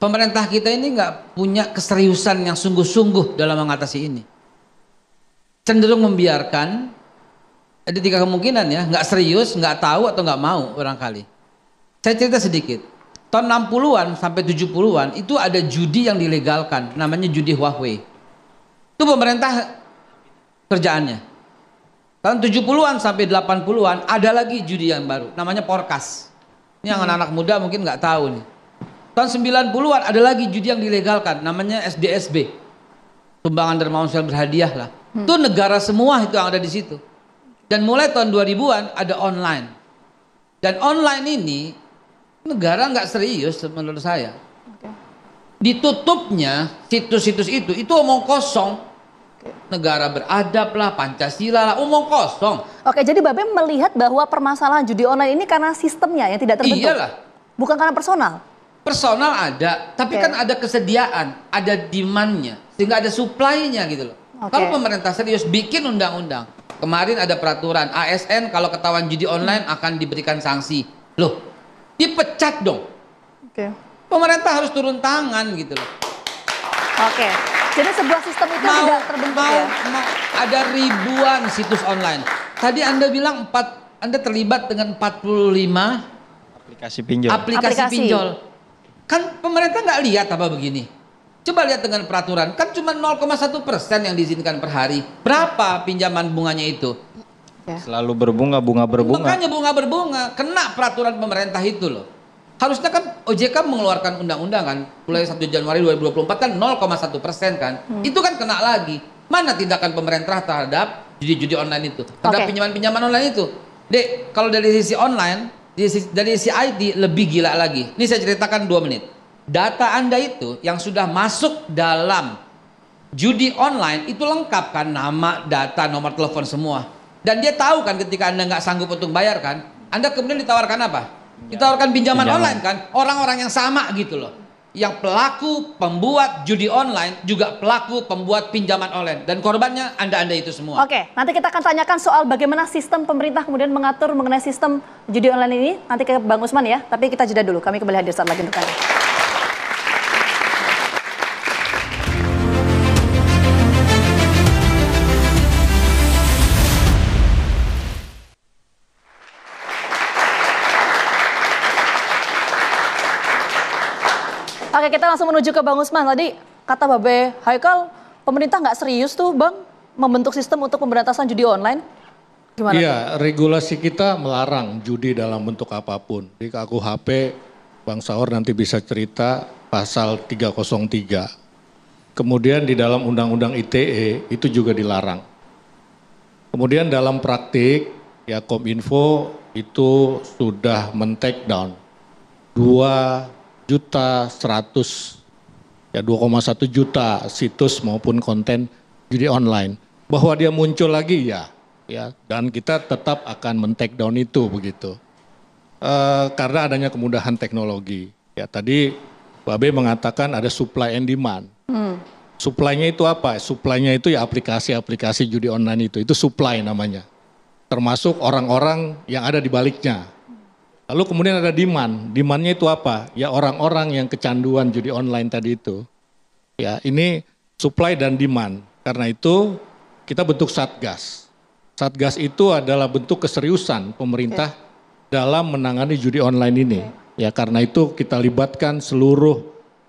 Pemerintah kita ini nggak punya keseriusan yang sungguh-sungguh dalam mengatasi ini. Cenderung membiarkan ada tiga kemungkinan ya, nggak serius, nggak tahu atau nggak mau orang kali. Saya cerita sedikit. Tahun 60-an sampai 70-an itu ada judi yang dilegalkan, namanya judi Huawei. Itu pemerintah kerjaannya. Tahun 70-an sampai 80-an ada lagi judi yang baru, namanya Porkas. Ini yang hmm. anak-anak muda mungkin nggak tahu nih. Tahun 90-an ada lagi judi yang dilegalkan, namanya SDSB. Sumbangan dermawan sosial berhadiah lah. Hmm. Itu negara semua itu yang ada di situ. Dan mulai tahun 2000-an ada online. Dan online ini negara nggak serius menurut saya. Ditutupnya situs-situs itu, itu omong kosong negara beradab lah, Pancasila lah, omong kosong. Oke, jadi Babe melihat bahwa permasalahan judi online ini karena sistemnya yang tidak terbentuk. Iyalah. Bukan karena personal. Personal ada, tapi okay. kan ada kesediaan, ada demandnya, sehingga ada supply-nya gitu loh. Okay. Kalau pemerintah serius bikin undang-undang, Kemarin ada peraturan ASN kalau ketahuan judi online hmm. akan diberikan sanksi. Loh, dipecat dong. Okay. Pemerintah harus turun tangan gitu loh. Oke. Okay. Jadi sebuah sistem itu mau, tidak terbentuk mau, ya. Mau, ada ribuan situs online. Tadi Anda bilang 4 Anda terlibat dengan 45 aplikasi pinjol. Aplikasi, aplikasi. pinjol. Kan pemerintah nggak lihat apa begini? Coba lihat dengan peraturan, kan cuma 0,1 persen yang diizinkan per hari. Berapa pinjaman bunganya itu? Ya. Selalu berbunga, bunga berbunga. Makanya bunga berbunga, kena peraturan pemerintah itu loh. Harusnya kan OJK mengeluarkan undang-undang kan, mulai 1 Januari 2024 kan 0,1 persen kan. Hmm. Itu kan kena lagi. Mana tindakan pemerintah terhadap judi-judi online itu? Terhadap pinjaman-pinjaman online itu? Dek, kalau dari sisi online, dari sisi, dari sisi IT lebih gila lagi. Ini saya ceritakan 2 menit data Anda itu yang sudah masuk dalam judi online itu lengkap kan nama, data, nomor telepon semua. Dan dia tahu kan ketika Anda nggak sanggup untuk bayar kan, Anda kemudian ditawarkan apa? Ya. Ditawarkan pinjaman, online kan, orang-orang yang sama gitu loh. Yang pelaku pembuat judi online juga pelaku pembuat pinjaman online dan korbannya Anda-anda itu semua. Oke, nanti kita akan tanyakan soal bagaimana sistem pemerintah kemudian mengatur mengenai sistem judi online ini nanti ke Bang Usman ya. Tapi kita jeda dulu, kami kembali hadir saat lagi untuk Anda. Oke, kita langsung menuju ke Bang Usman. Tadi kata Babe Haikal, pemerintah nggak serius tuh Bang membentuk sistem untuk pemberantasan judi online? Gimana iya, tuh? regulasi kita melarang judi dalam bentuk apapun. aku HP Bang Saur nanti bisa cerita pasal 303. Kemudian di dalam Undang-Undang ITE itu juga dilarang. Kemudian dalam praktik, ya Kominfo itu sudah men-take down dua juta 100 ya 2,1 juta situs maupun konten judi online. Bahwa dia muncul lagi ya, ya dan kita tetap akan men take down itu begitu. E, karena adanya kemudahan teknologi. Ya tadi Babe mengatakan ada supply and demand. Hmm. supply itu apa? suplainya itu ya aplikasi-aplikasi judi online itu. Itu supply namanya. Termasuk orang-orang yang ada di baliknya Lalu kemudian ada demand. Demandnya itu apa? Ya orang-orang yang kecanduan judi online tadi itu. Ya ini supply dan demand. Karena itu kita bentuk satgas. Satgas itu adalah bentuk keseriusan pemerintah okay. dalam menangani judi online ini. Ya karena itu kita libatkan seluruh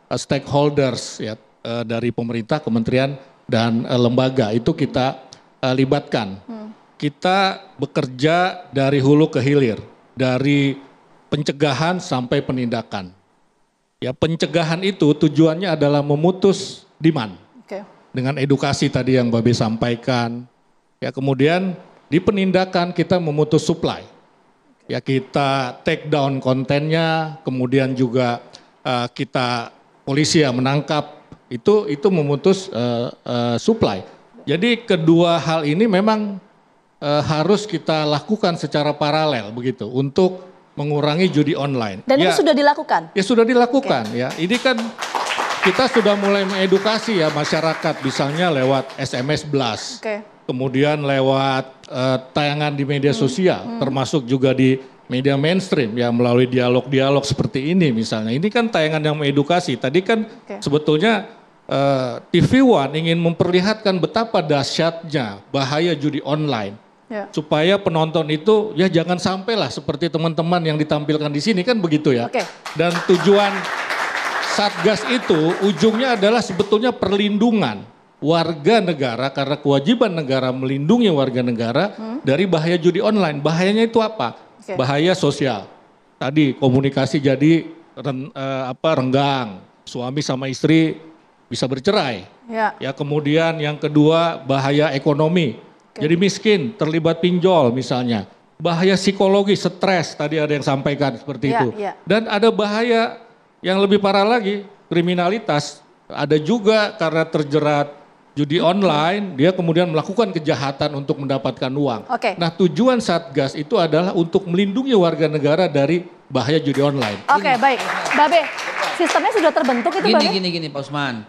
uh, stakeholders ya uh, dari pemerintah, kementerian dan uh, lembaga itu kita uh, libatkan. Hmm. Kita bekerja dari hulu ke hilir, dari pencegahan sampai penindakan. Ya, pencegahan itu tujuannya adalah memutus demand. Okay. Dengan edukasi tadi yang Babe sampaikan. Ya, kemudian di penindakan kita memutus supply. Ya, kita take down kontennya, kemudian juga uh, kita polisi yang menangkap itu itu memutus uh, uh, supply. Jadi kedua hal ini memang uh, harus kita lakukan secara paralel begitu untuk mengurangi judi online. Dan ya, itu sudah dilakukan? Ya sudah dilakukan okay. ya. Ini kan kita sudah mulai mengedukasi ya masyarakat misalnya lewat SMS blast. Okay. Kemudian lewat uh, tayangan di media hmm, sosial hmm. Hmm. termasuk juga di media mainstream ya melalui dialog-dialog seperti ini misalnya. Ini kan tayangan yang mengedukasi. Tadi kan okay. sebetulnya eh, TV One ingin memperlihatkan betapa dahsyatnya bahaya judi online. Ya. Supaya penonton itu ya jangan sampailah seperti teman-teman yang ditampilkan di sini kan begitu ya. Okay. Dan tujuan Satgas itu ujungnya adalah sebetulnya perlindungan warga negara karena kewajiban negara melindungi warga negara hmm. dari bahaya judi online. Bahayanya itu apa? Okay. Bahaya sosial. Tadi komunikasi jadi ren, eh, apa renggang. Suami sama istri bisa bercerai. Ya. ya kemudian yang kedua bahaya ekonomi jadi miskin, terlibat pinjol misalnya. Bahaya psikologi, stres tadi ada yang sampaikan seperti yeah, itu. Yeah. Dan ada bahaya yang lebih parah lagi, kriminalitas. Ada juga karena terjerat judi online, dia kemudian melakukan kejahatan untuk mendapatkan uang. Okay. Nah, tujuan Satgas itu adalah untuk melindungi warga negara dari bahaya judi online. Oke, okay, baik. Babe, sistemnya sudah terbentuk itu, Gini, gini, gini, Pak Usman.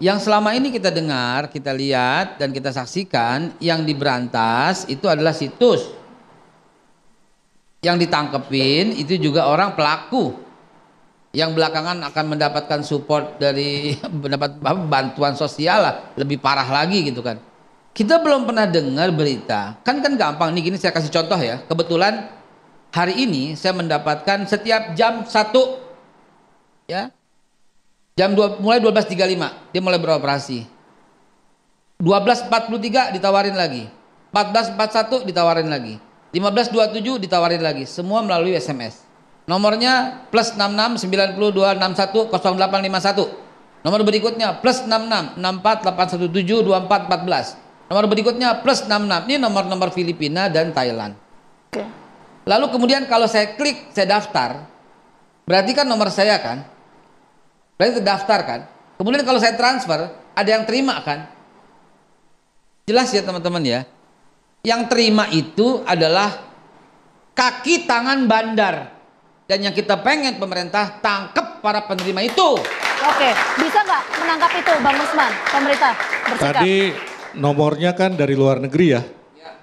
Yang selama ini kita dengar, kita lihat dan kita saksikan yang diberantas itu adalah situs. Yang ditangkepin itu juga orang pelaku yang belakangan akan mendapatkan support dari mendapat bantuan sosial lah lebih parah lagi gitu kan kita belum pernah dengar berita kan kan gampang nih gini saya kasih contoh ya kebetulan hari ini saya mendapatkan setiap jam satu ya Jam 2, mulai 12.35 dia mulai beroperasi. 12.43 ditawarin lagi. 14.41 ditawarin lagi. 15.27 ditawarin lagi. Semua melalui SMS. Nomornya plus 66 61 0851. Nomor berikutnya plus 66 2414. Nomor berikutnya plus 66. Ini nomor-nomor Filipina dan Thailand. Oke. Lalu kemudian kalau saya klik saya daftar, berarti kan nomor saya kan? Lalu terdaftar kan. Kemudian kalau saya transfer, ada yang terima kan? Jelas ya teman-teman ya. Yang terima itu adalah kaki tangan bandar. Dan yang kita pengen pemerintah tangkap para penerima itu. Oke, bisa nggak menangkap itu Bang Usman, pemerintah bersikap? Tadi nomornya kan dari luar negeri ya? ya.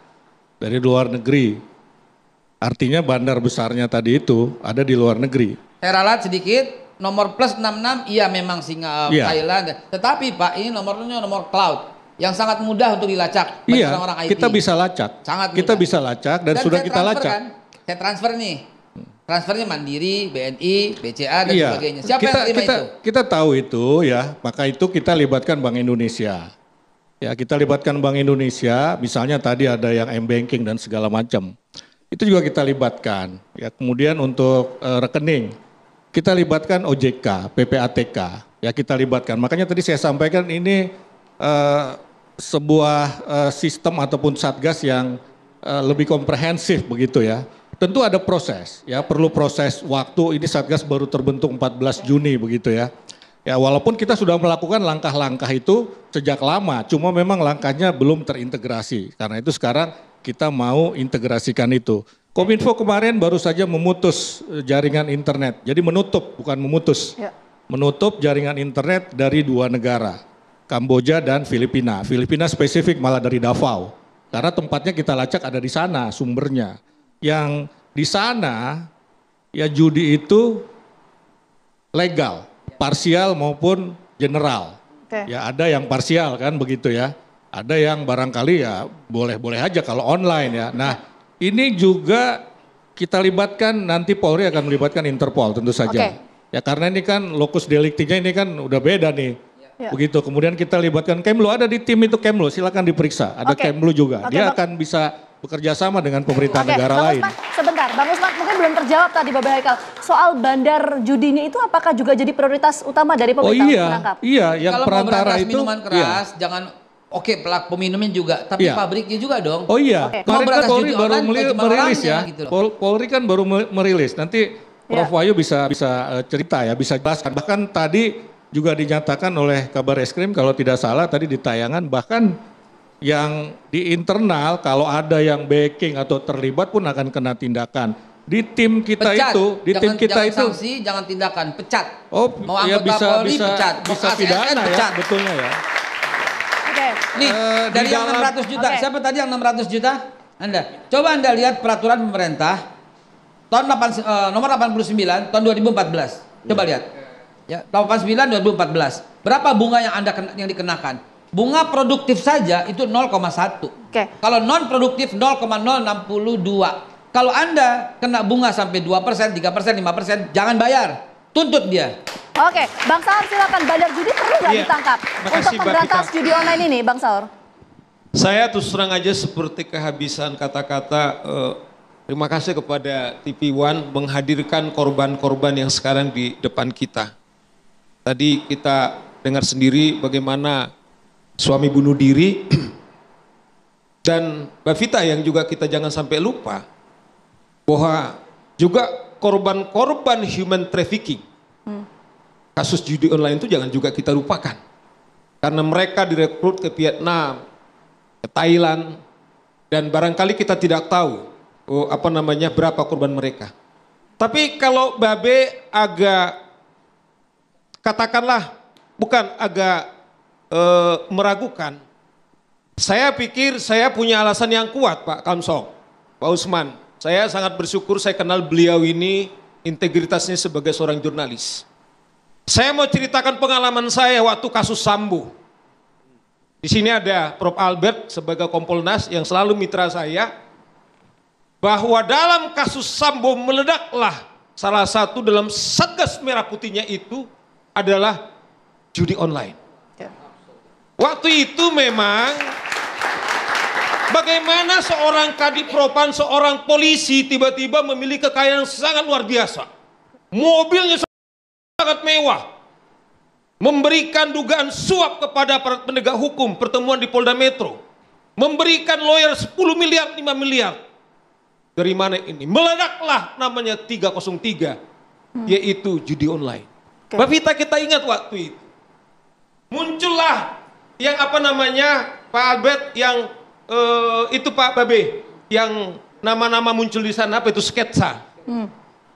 Dari luar negeri. Artinya bandar besarnya tadi itu ada di luar negeri. Saya ralat sedikit, nomor plus 66 iya memang Singa eh, iya. yeah. Thailand. Ya. Tetapi Pak ini nomornya nomor cloud yang sangat mudah untuk dilacak bagi iya, orang IT. Kita bisa lacak. Sangat mudah. Kita bisa lacak dan, dan sudah kita lacak. Kan? Saya transfer nih. Transfernya Mandiri, BNI, BCA dan yeah. sebagainya. Siapa kita, yang terima kita, itu? Kita tahu itu ya, maka itu kita libatkan Bank Indonesia. Ya, kita libatkan Bank Indonesia, misalnya tadi ada yang M-banking dan segala macam. Itu juga kita libatkan. Ya, kemudian untuk uh, rekening kita libatkan OJK, PPATK, ya kita libatkan. Makanya tadi saya sampaikan ini uh, sebuah uh, sistem ataupun satgas yang uh, lebih komprehensif begitu ya. Tentu ada proses, ya perlu proses waktu. Ini satgas baru terbentuk 14 Juni begitu ya. Ya walaupun kita sudah melakukan langkah-langkah itu sejak lama, cuma memang langkahnya belum terintegrasi. Karena itu sekarang kita mau integrasikan itu. Kominfo kemarin baru saja memutus eh, jaringan internet. Jadi menutup, bukan memutus. Ya. Menutup jaringan internet dari dua negara, Kamboja dan Filipina. Filipina spesifik malah dari Davao. Karena tempatnya kita lacak ada di sana sumbernya. Yang di sana ya judi itu legal, parsial maupun general. Okay. Ya ada yang parsial kan begitu ya. Ada yang barangkali ya boleh-boleh aja kalau online ya. Nah, ini juga kita libatkan nanti Polri akan melibatkan Interpol tentu saja. Okay. Ya karena ini kan lokus deliktinya ini kan udah beda nih. Ya. Begitu. Kemudian kita libatkan Kemlu ada di tim itu Kemlu, silakan diperiksa. Ada okay. Kemlu juga. Okay, Dia bang. akan bisa bekerja sama dengan pemerintah okay. negara Bang lain. Usman, sebentar, Bang Usman mungkin belum terjawab tadi Bapak Haikal. Soal bandar judinya itu apakah juga jadi prioritas utama dari oh, pemerintah oh, iya, menangkap? Iya, yang Kalau perantara itu minuman iya. keras iya. jangan Oke, pelak peminumnya juga, tapi ya. pabriknya juga dong. Oh iya, okay. kemarin kan Polri baru merilis ya. Gitu Polri kan baru merilis. Nanti iya. Prof ya. Wayu bisa bisa eh, cerita ya, bisa jelaskan. Bahkan tadi juga dinyatakan oleh Kabar Eskrim kalau tidak salah tadi di tayangan bahkan yang di internal kalau ada yang backing atau terlibat pun akan kena tindakan. Di tim kita pecat. itu, di jangan, tim kita jangan itu sanksi, jangan tindakan, pecat. Oh, Mau iya, anggota ya bisa, Polri bisa, pecat, bisa ASN, pidana ya, pecat. betulnya ya. Oke. Okay. Nih, uh, dari yang dalam, 600 juta. Okay. Siapa tadi yang 600 juta? Anda. Coba Anda lihat peraturan pemerintah tahun 8, uh, eh, nomor 89 tahun 2014. Coba yeah. lihat. Ya, 89 2014. Berapa bunga yang Anda kena, yang dikenakan? Bunga produktif saja itu 0,1. Oke. Okay. Kalau non produktif 0,062. Kalau Anda kena bunga sampai 2%, 3%, 5%, jangan bayar. Tuntut dia. Oke, Bang Saur silakan. Bandar judi perlu nggak iya. ditangkap Makasih, untuk memberantas judi online ini, Bang Saur? Saya terus terang aja seperti kehabisan kata-kata. Uh, terima kasih kepada TV One menghadirkan korban-korban yang sekarang di depan kita. Tadi kita dengar sendiri bagaimana suami bunuh diri dan Mbak Vita yang juga kita jangan sampai lupa bahwa juga korban-korban human trafficking hmm. Kasus judi online itu jangan juga kita lupakan. Karena mereka direkrut ke Vietnam, ke Thailand, dan barangkali kita tidak tahu oh, apa namanya berapa korban mereka. Tapi kalau Babe agak katakanlah bukan agak e, meragukan. Saya pikir saya punya alasan yang kuat Pak Kamsong, Pak Usman. Saya sangat bersyukur saya kenal beliau ini integritasnya sebagai seorang jurnalis. Saya mau ceritakan pengalaman saya waktu kasus Sambu. Di sini ada Prof. Albert sebagai Kompolnas yang selalu mitra saya. Bahwa dalam kasus Sambo meledaklah salah satu dalam seges merah putihnya itu adalah judi online. Ya. Waktu itu memang bagaimana seorang kadipropan, seorang polisi tiba-tiba memiliki kekayaan sangat luar biasa. Mobilnya sangat mewah memberikan dugaan suap kepada para penegak hukum pertemuan di Polda Metro memberikan lawyer 10 miliar 5 miliar dari mana ini meledaklah namanya 303 hmm. yaitu judi online okay. Mbak Vita kita ingat waktu itu muncullah yang apa namanya Pak Albert yang uh, itu Pak Babe yang nama-nama muncul di sana apa itu sketsa hmm.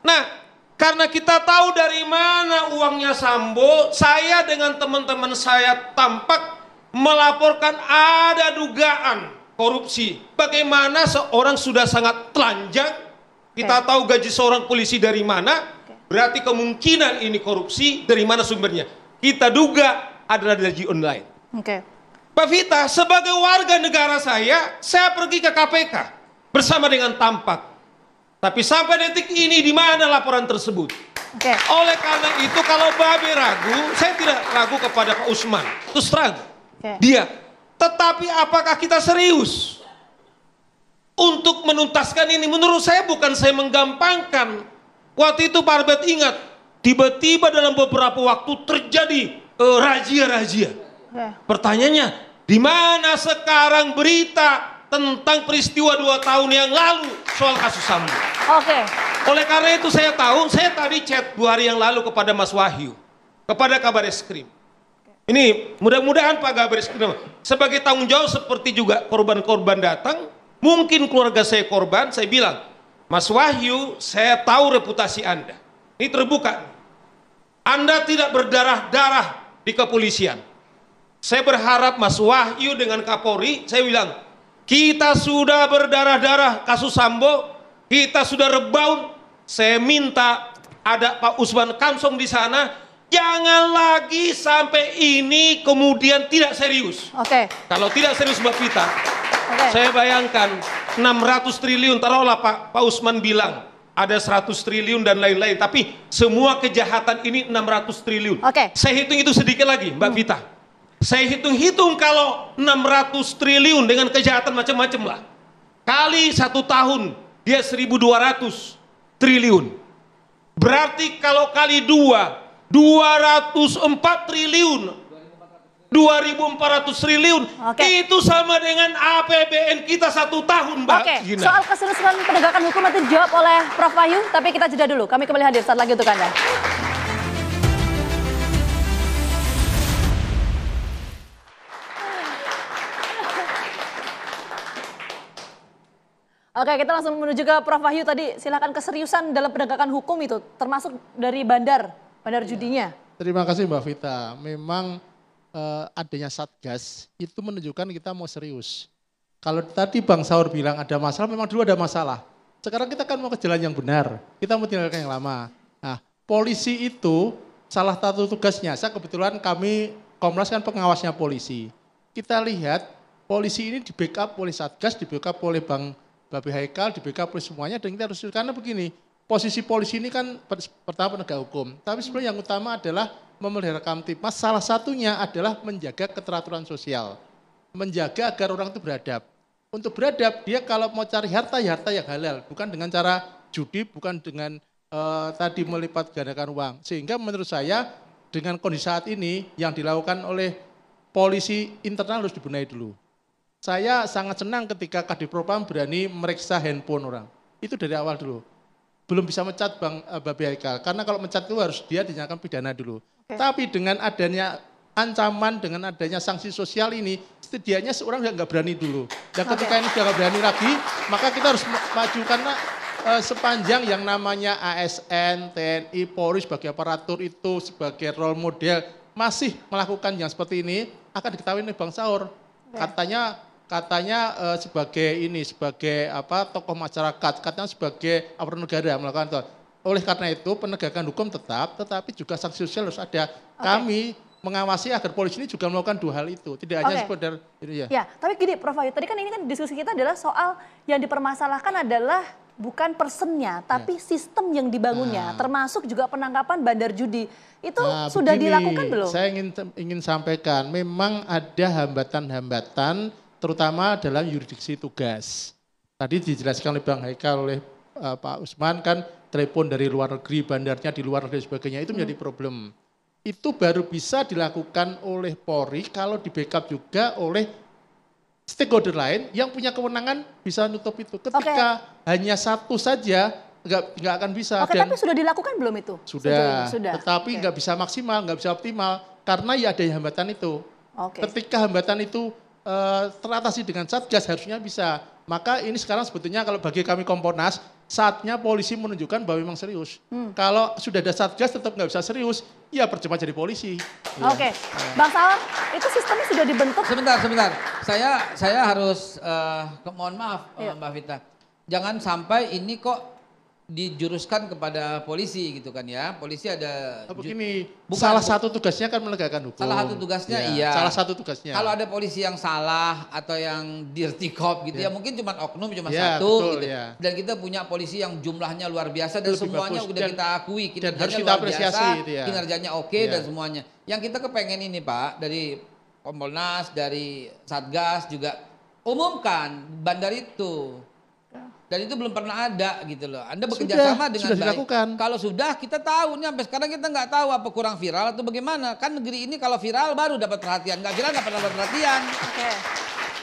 nah karena kita tahu dari mana uangnya Sambo, saya dengan teman-teman saya tampak melaporkan ada dugaan korupsi. Bagaimana seorang sudah sangat telanjang, kita okay. tahu gaji seorang polisi dari mana, berarti kemungkinan ini korupsi dari mana sumbernya. Kita duga adalah gaji online. Oke. Okay. Pak Vita, sebagai warga negara saya, saya pergi ke KPK bersama dengan Tampak tapi sampai detik ini di mana laporan tersebut? Okay. Oleh karena itu kalau Babe ragu, saya tidak ragu kepada Pak Usman. Terus terang, okay. dia. Tetapi apakah kita serius untuk menuntaskan ini? Menurut saya bukan saya menggampangkan. Waktu itu Pak Arbet ingat, tiba-tiba dalam beberapa waktu terjadi eh, razia-razia. Uh, okay. Pertanyaannya, di mana sekarang berita tentang peristiwa dua tahun yang lalu soal kasus Sambo. Oke. Okay. Oleh karena itu saya tahu, saya tadi chat dua hari yang lalu kepada Mas Wahyu, kepada Kabar Eskrim. Ini mudah-mudahan Pak Kabar Eskrim sebagai tanggung jawab seperti juga korban-korban datang, mungkin keluarga saya korban, saya bilang, Mas Wahyu, saya tahu reputasi Anda. Ini terbuka. Anda tidak berdarah-darah di kepolisian. Saya berharap Mas Wahyu dengan Kapolri, saya bilang, kita sudah berdarah-darah kasus Sambo, kita sudah rebound. Saya minta ada Pak Usman Kansong di sana, jangan lagi sampai ini kemudian tidak serius. Oke. Okay. Kalau tidak serius Mbak Vita, okay. saya bayangkan 600 triliun, taruhlah Pak, Pak Usman bilang, ada 100 triliun dan lain-lain, tapi semua kejahatan ini 600 triliun. Oke. Okay. Saya hitung itu sedikit lagi Mbak hmm. Vita. Saya hitung-hitung kalau 600 triliun dengan kejahatan macam-macam lah. Kali satu tahun dia 1200 triliun. Berarti kalau kali dua, 204 triliun. 2.400 triliun. Oke. Itu sama dengan APBN kita satu tahun, Mbak. Oke, Gina. soal keseriusan penegakan hukum itu dijawab oleh Prof. Wahyu. Tapi kita jeda dulu. Kami kembali hadir saat lagi untuk Anda. Oke, kita langsung menuju ke Prof. Wahyu tadi. Silakan keseriusan dalam penegakan hukum itu, termasuk dari bandar, bandar iya. judinya. Terima kasih Mbak Vita. Memang eh, adanya satgas itu menunjukkan kita mau serius. Kalau tadi Bang Saur bilang ada masalah, memang dulu ada masalah. Sekarang kita kan mau ke jalan yang benar, kita mau tinggalkan yang lama. Nah, polisi itu salah satu tugasnya. Saya kebetulan kami Komnas kan pengawasnya polisi. Kita lihat polisi ini di backup oleh satgas, di backup oleh Bang Babi Haikal, di BK semuanya dan kita harus karena begini, posisi polisi ini kan pertama penegak hukum, tapi sebenarnya yang utama adalah memelihara Kamtipmas salah satunya adalah menjaga keteraturan sosial. Menjaga agar orang itu beradab. Untuk beradab dia kalau mau cari harta ya harta yang halal, bukan dengan cara judi, bukan dengan uh, tadi melipat gandakan uang. Sehingga menurut saya dengan kondisi saat ini yang dilakukan oleh polisi internal harus dibenahi dulu. Saya sangat senang ketika Kadipropam berani meriksa handphone orang. Itu dari awal dulu. Belum bisa mencat Bang eh, Babi Haikal. Karena kalau mencat itu harus dia dinyatakan pidana dulu. Okay. Tapi dengan adanya ancaman, dengan adanya sanksi sosial ini, setidaknya seorang nggak berani dulu. Dan ketika okay. ini sudah nggak berani lagi, maka kita harus maju karena uh, sepanjang yang namanya ASN, TNI, Polri sebagai aparatur itu sebagai role model masih melakukan yang seperti ini, akan diketahui oleh Bang Saur. Katanya katanya uh, sebagai ini sebagai apa tokoh masyarakat, katanya sebagai aparat negara melakukan itu. Oleh karena itu penegakan hukum tetap, tetapi juga sanksi sosial harus ada. Okay. Kami mengawasi agar polisi ini juga melakukan dua hal itu, tidak okay. hanya sekedar itu ya. Ya, tapi gini Prof Ayu, tadi kan ini kan diskusi kita adalah soal yang dipermasalahkan adalah bukan personnya, ya. tapi ya. sistem yang dibangunnya, nah. termasuk juga penangkapan bandar judi. Itu nah, sudah begini, dilakukan belum? Saya ingin ingin sampaikan, memang ada hambatan-hambatan terutama dalam yuridiksi tugas. Tadi dijelaskan oleh Bang Haikal, oleh uh, Pak Usman kan telepon dari luar negeri, bandarnya di luar negeri dan sebagainya itu menjadi hmm. problem. Itu baru bisa dilakukan oleh Polri kalau di backup juga oleh stakeholder lain yang punya kewenangan bisa nutup itu. Ketika okay. hanya satu saja nggak nggak akan bisa. Oke, okay, tapi sudah dilakukan belum itu? Sudah. sudah. Tetapi okay. nggak bisa maksimal, nggak bisa optimal karena ya ada hambatan itu. Okay. Ketika hambatan itu Eh, teratasi dengan Satgas harusnya bisa. Maka ini sekarang sebetulnya kalau bagi kami Komponas, saatnya polisi menunjukkan bahwa memang serius. Hmm. Kalau sudah ada Satgas tetap nggak bisa serius, ya percuma jadi polisi. Oke, okay. ya. Bang Salam, itu sistemnya sudah dibentuk. Sebentar, sebentar. Saya saya harus, uh, mohon maaf ya. Mbak Vita. Jangan sampai ini kok dijuruskan kepada polisi gitu kan ya. Polisi ada begini, bukan, salah satu tugasnya kan menegakkan hukum. Salah satu tugasnya ya, iya. Salah satu tugasnya. Kalau ada polisi yang salah atau yang dirty cop gitu ya, ya mungkin cuma oknum cuma ya, satu betul, gitu. Ya. Dan kita punya polisi yang jumlahnya luar biasa dan Lebih semuanya bagus. udah dan, kita akui kita dan harus kita apresiasi biasa, gitu ya. kinerjanya oke okay, ya. dan semuanya. Yang kita kepengen ini Pak dari Kompolnas, dari Satgas juga umumkan bandar itu dan itu belum pernah ada gitu loh. Anda bekerja sudah, sama dengan sudah baik. Kalau sudah kita tahu nih sampai sekarang kita nggak tahu apa kurang viral atau bagaimana. Kan negeri ini kalau viral baru dapat perhatian. Nggak viral nggak pernah dapat perhatian. Oke.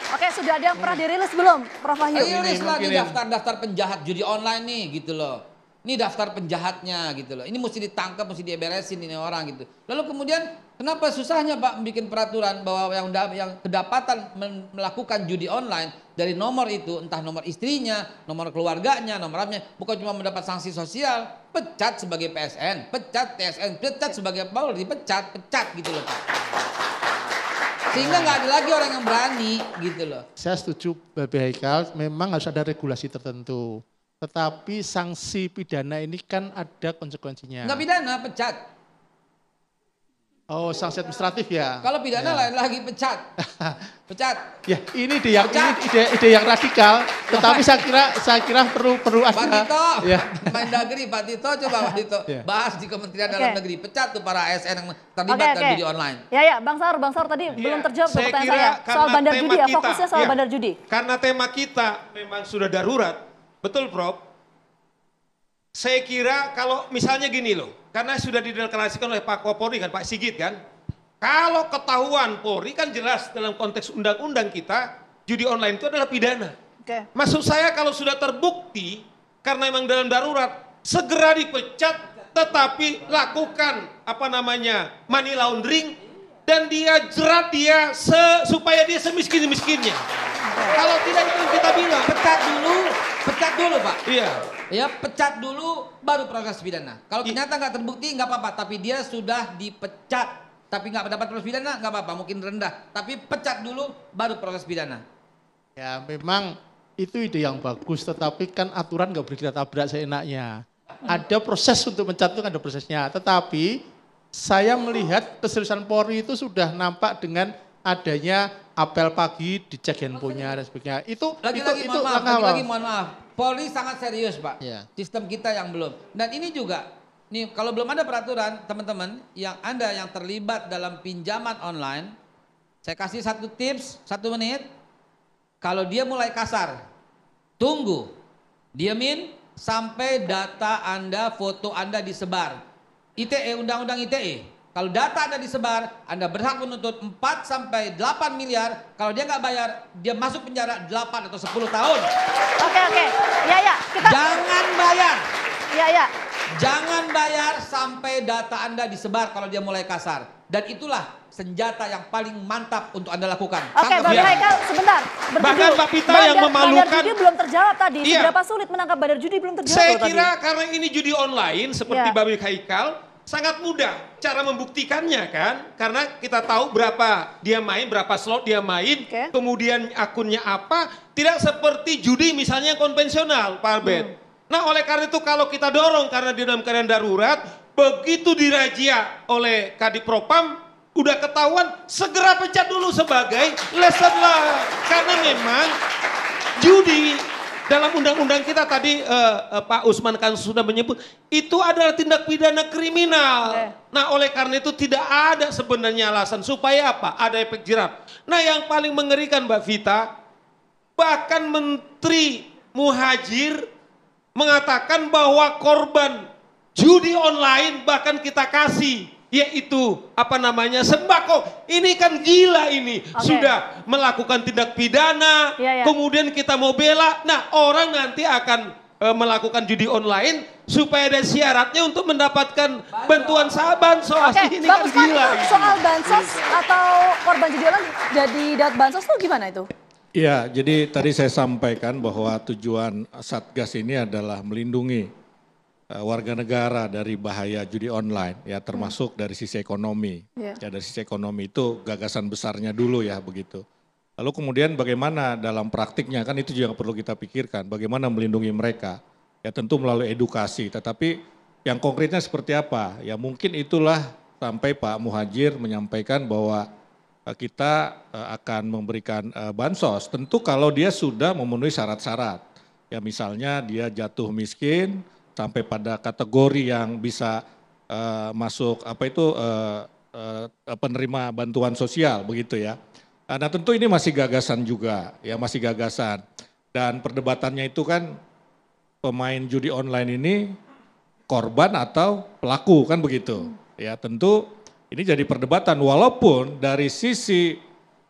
Oke, sudah ada yang pernah dirilis belum, Prof Wahyu? Rilis lagi ya. daftar-daftar penjahat judi online nih gitu loh. Ini daftar penjahatnya gitu loh. Ini mesti ditangkap, mesti diberesin ini orang gitu. Lalu kemudian Kenapa susahnya Pak bikin peraturan bahwa yang yang kedapatan melakukan judi online dari nomor itu entah nomor istrinya, nomor keluarganya, nomor apa bukan cuma mendapat sanksi sosial, pecat sebagai PSN, pecat TSN, pecat sebagai Polri, pecat, pecat gitu loh Pak. Sehingga nggak ada lagi orang yang berani gitu loh. Saya setuju Bapak Haikal, memang harus ada regulasi tertentu. Tetapi sanksi pidana ini kan ada konsekuensinya. Nggak pidana, pecat. Oh, sanksi administratif ya. Kalau pidana ya. lain lagi pecat. Pecat. ya, ini ide yang pecat. ini ide, ide yang radikal, tetapi saya kira saya kira perlu perlu ada. Pak Tito, ya. Mendagri Pak Tito coba Pak Tito ya. bahas di Kementerian okay. Dalam Negeri pecat tuh para ASN yang terlibat okay, okay. judi online. Ya ya, Bang Sar, Bang Sar tadi ya, belum terjawab saya pertanyaan saya soal bandar judi ya, fokusnya soal ya, bandar judi. Karena tema kita memang sudah darurat. Betul, Prof. Saya kira kalau misalnya gini loh, karena sudah dideklarasikan oleh Pak Kapolri kan, Pak Sigit kan. Kalau ketahuan Polri kan jelas dalam konteks undang-undang kita, judi online itu adalah pidana. Okay. Maksud saya kalau sudah terbukti, karena memang dalam darurat, segera dipecat tetapi lakukan apa namanya money laundering dan dia jerat dia supaya dia semiskin-miskinnya. Kalau tidak itu kita bilang pecat dulu, pecat dulu pak. Iya. Ya pecat dulu baru proses pidana. Kalau ternyata nggak terbukti nggak apa-apa, tapi dia sudah dipecat tapi nggak dapat proses pidana nggak apa-apa mungkin rendah tapi pecat dulu baru proses pidana ya memang itu ide yang bagus tetapi kan aturan nggak boleh kita tabrak seenaknya ada proses untuk mencat kan ada prosesnya tetapi saya melihat keseriusan Polri itu sudah nampak dengan adanya apel pagi dicek handphonenya dan sebagainya. Itu lagi, itu lagi, itu maaf, lagi, lagi mohon maaf. Polri sangat serius, Pak. Ya. Sistem kita yang belum. Dan ini juga nih kalau belum ada peraturan, teman-teman yang Anda yang terlibat dalam pinjaman online, saya kasih satu tips, satu menit. Kalau dia mulai kasar, tunggu. Diamin sampai data Anda, foto Anda disebar ITE, Undang-Undang ITE. Kalau data Anda disebar, Anda berhak menuntut 4 sampai 8 miliar. Kalau dia nggak bayar, dia masuk penjara 8 atau 10 tahun. Oke, oke. Ya, ya. Kita... Jangan bayar. Ya, ya. Jangan bayar sampai data Anda disebar kalau dia mulai kasar. Dan itulah senjata yang paling mantap untuk Anda lakukan. Oke, okay, Bang Haikal, sebentar. Bahkan Pak Pita bandar, yang memalukan. Bandar judi belum terjawab tadi. Iya. Seberapa sulit menangkap bandar judi belum terjawab Saya kira tadi. karena ini judi online seperti yeah. Haikal, sangat mudah cara membuktikannya kan karena kita tahu berapa dia main berapa slot dia main okay. kemudian akunnya apa tidak seperti judi misalnya konvensional Pak Albert hmm. nah oleh karena itu kalau kita dorong karena di dalam keadaan darurat begitu dirajia oleh Kadip Propam udah ketahuan segera pecat dulu sebagai lesson lah karena memang judi dalam undang-undang kita tadi uh, uh, Pak Usman kan sudah menyebut itu adalah tindak pidana kriminal. Eh. Nah, oleh karena itu tidak ada sebenarnya alasan supaya apa? Ada efek jerat. Nah, yang paling mengerikan Mbak Vita bahkan menteri Muhajir mengatakan bahwa korban judi online bahkan kita kasih yaitu apa namanya sembako ini kan gila ini okay. sudah melakukan tindak pidana yeah, yeah. kemudian kita mau bela nah orang nanti akan e, melakukan judi online supaya ada syaratnya untuk mendapatkan bansos. bantuan saban soal okay. ini kan gila ini. soal bansos atau korban judi online jadi dat bansos tuh gimana itu ya jadi tadi saya sampaikan bahwa tujuan Satgas ini adalah melindungi Eh, warga negara dari bahaya judi online ya termasuk hmm. dari sisi ekonomi. Yeah. Ya dari sisi ekonomi itu gagasan besarnya dulu ya begitu. Lalu kemudian bagaimana dalam praktiknya kan itu juga perlu kita pikirkan bagaimana melindungi mereka. Ya tentu melalui edukasi tetapi yang konkretnya seperti apa? Ya mungkin itulah sampai Pak Muhajir menyampaikan bahwa eh, kita eh, akan memberikan bansos tentu kalau dia sudah memenuhi syarat-syarat. Ya misalnya dia jatuh miskin, sampai pada kategori yang bisa uh, masuk apa itu uh, uh, penerima bantuan sosial begitu ya. Nah tentu ini masih gagasan juga ya masih gagasan dan perdebatannya itu kan pemain judi online ini korban atau pelaku kan begitu ya tentu ini jadi perdebatan walaupun dari sisi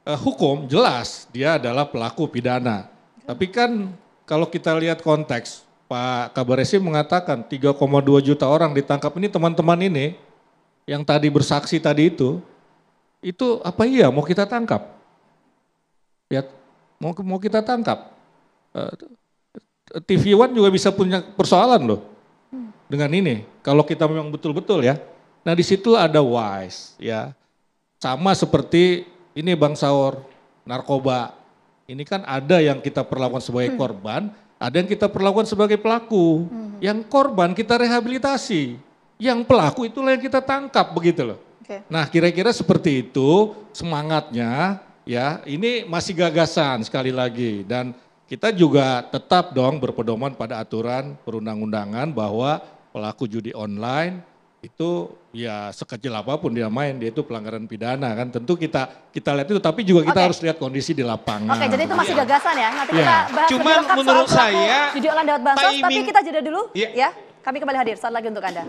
uh, hukum jelas dia adalah pelaku pidana tapi kan kalau kita lihat konteks Pak kabaresim mengatakan 3,2 juta orang ditangkap ini teman-teman ini yang tadi bersaksi tadi itu itu apa iya mau kita tangkap? Ya mau mau kita tangkap. Eh, TV One juga bisa punya persoalan loh dengan ini. Kalau kita memang betul-betul ya. Nah di situ ada wise ya. Sama seperti ini Bang Saur, narkoba. Ini kan ada yang kita perlakukan sebagai hmm. korban, hmm ada yang kita perlakukan sebagai pelaku, hmm. yang korban kita rehabilitasi, yang pelaku itulah yang kita tangkap begitu loh. Okay. Nah, kira-kira seperti itu semangatnya ya. Ini masih gagasan sekali lagi dan kita juga tetap dong berpedoman pada aturan perundang-undangan bahwa pelaku judi online itu ya sekecil apapun dia main dia itu pelanggaran pidana kan tentu kita kita lihat itu tapi juga kita okay. harus lihat kondisi di lapangan. Oke, okay, jadi itu masih iya. gagasan ya. Nanti yeah. kita iya. bahas Cuman menurut soal saya Jadi online dapat bansos, tapi kita jeda dulu yeah. ya. Kami kembali hadir saat lagi untuk Anda.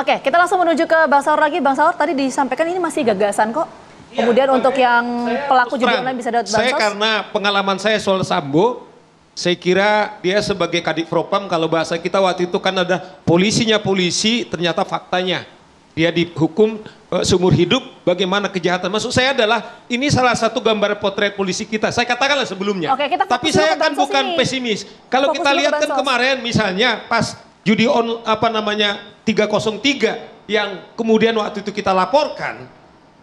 Oke, kita langsung menuju ke Bang Saur lagi. Bang Saur tadi disampaikan ini masih gagasan kok. Iya, Kemudian ya, untuk yang pelaku juga online bisa dapat bansos. Saya karena pengalaman saya soal Sambo, saya kira dia sebagai kadik Propam kalau bahasa kita waktu itu kan ada polisinya polisi, ternyata faktanya dia dihukum e, seumur hidup bagaimana kejahatan maksud saya adalah ini salah satu gambar potret polisi kita saya katakanlah sebelumnya Oke, kita tapi saya kan bukan ini. pesimis kalau fokus kita lihat kan kemarin misalnya pas judi on apa namanya 303 yang kemudian waktu itu kita laporkan.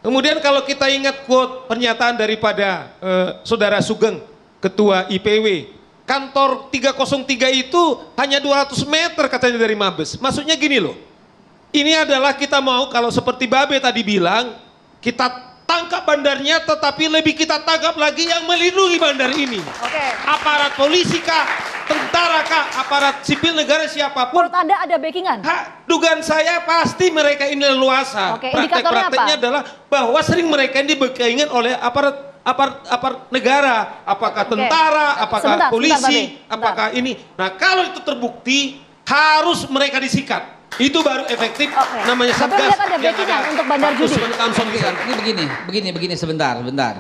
Kemudian kalau kita ingat quote pernyataan daripada eh, saudara Sugeng ketua IPW, kantor 303 itu hanya 200 meter katanya dari Mabes. Maksudnya gini loh. Ini adalah kita mau kalau seperti Babe tadi bilang, kita tangkap bandarnya tetapi lebih kita tangkap lagi yang melindungi bandar ini. Oke. Okay. Aparat polisi kah, tentara kah, aparat sipil negara siapapun. Menurut Anda ada backingan? Ha, dugaan saya pasti mereka ini leluasa. Oke, okay. Praktek-prakteknya adalah bahwa sering mereka ini backingan oleh aparat aparat aparat negara, apakah okay. tentara, apakah sebentar, polisi, sebentar, apakah ini. Nah, kalau itu terbukti harus mereka disikat. Itu baru efektif okay. namanya Satgas. Tapi ada untuk bandar judi. Ini begini, begini, begini sebentar, sebentar.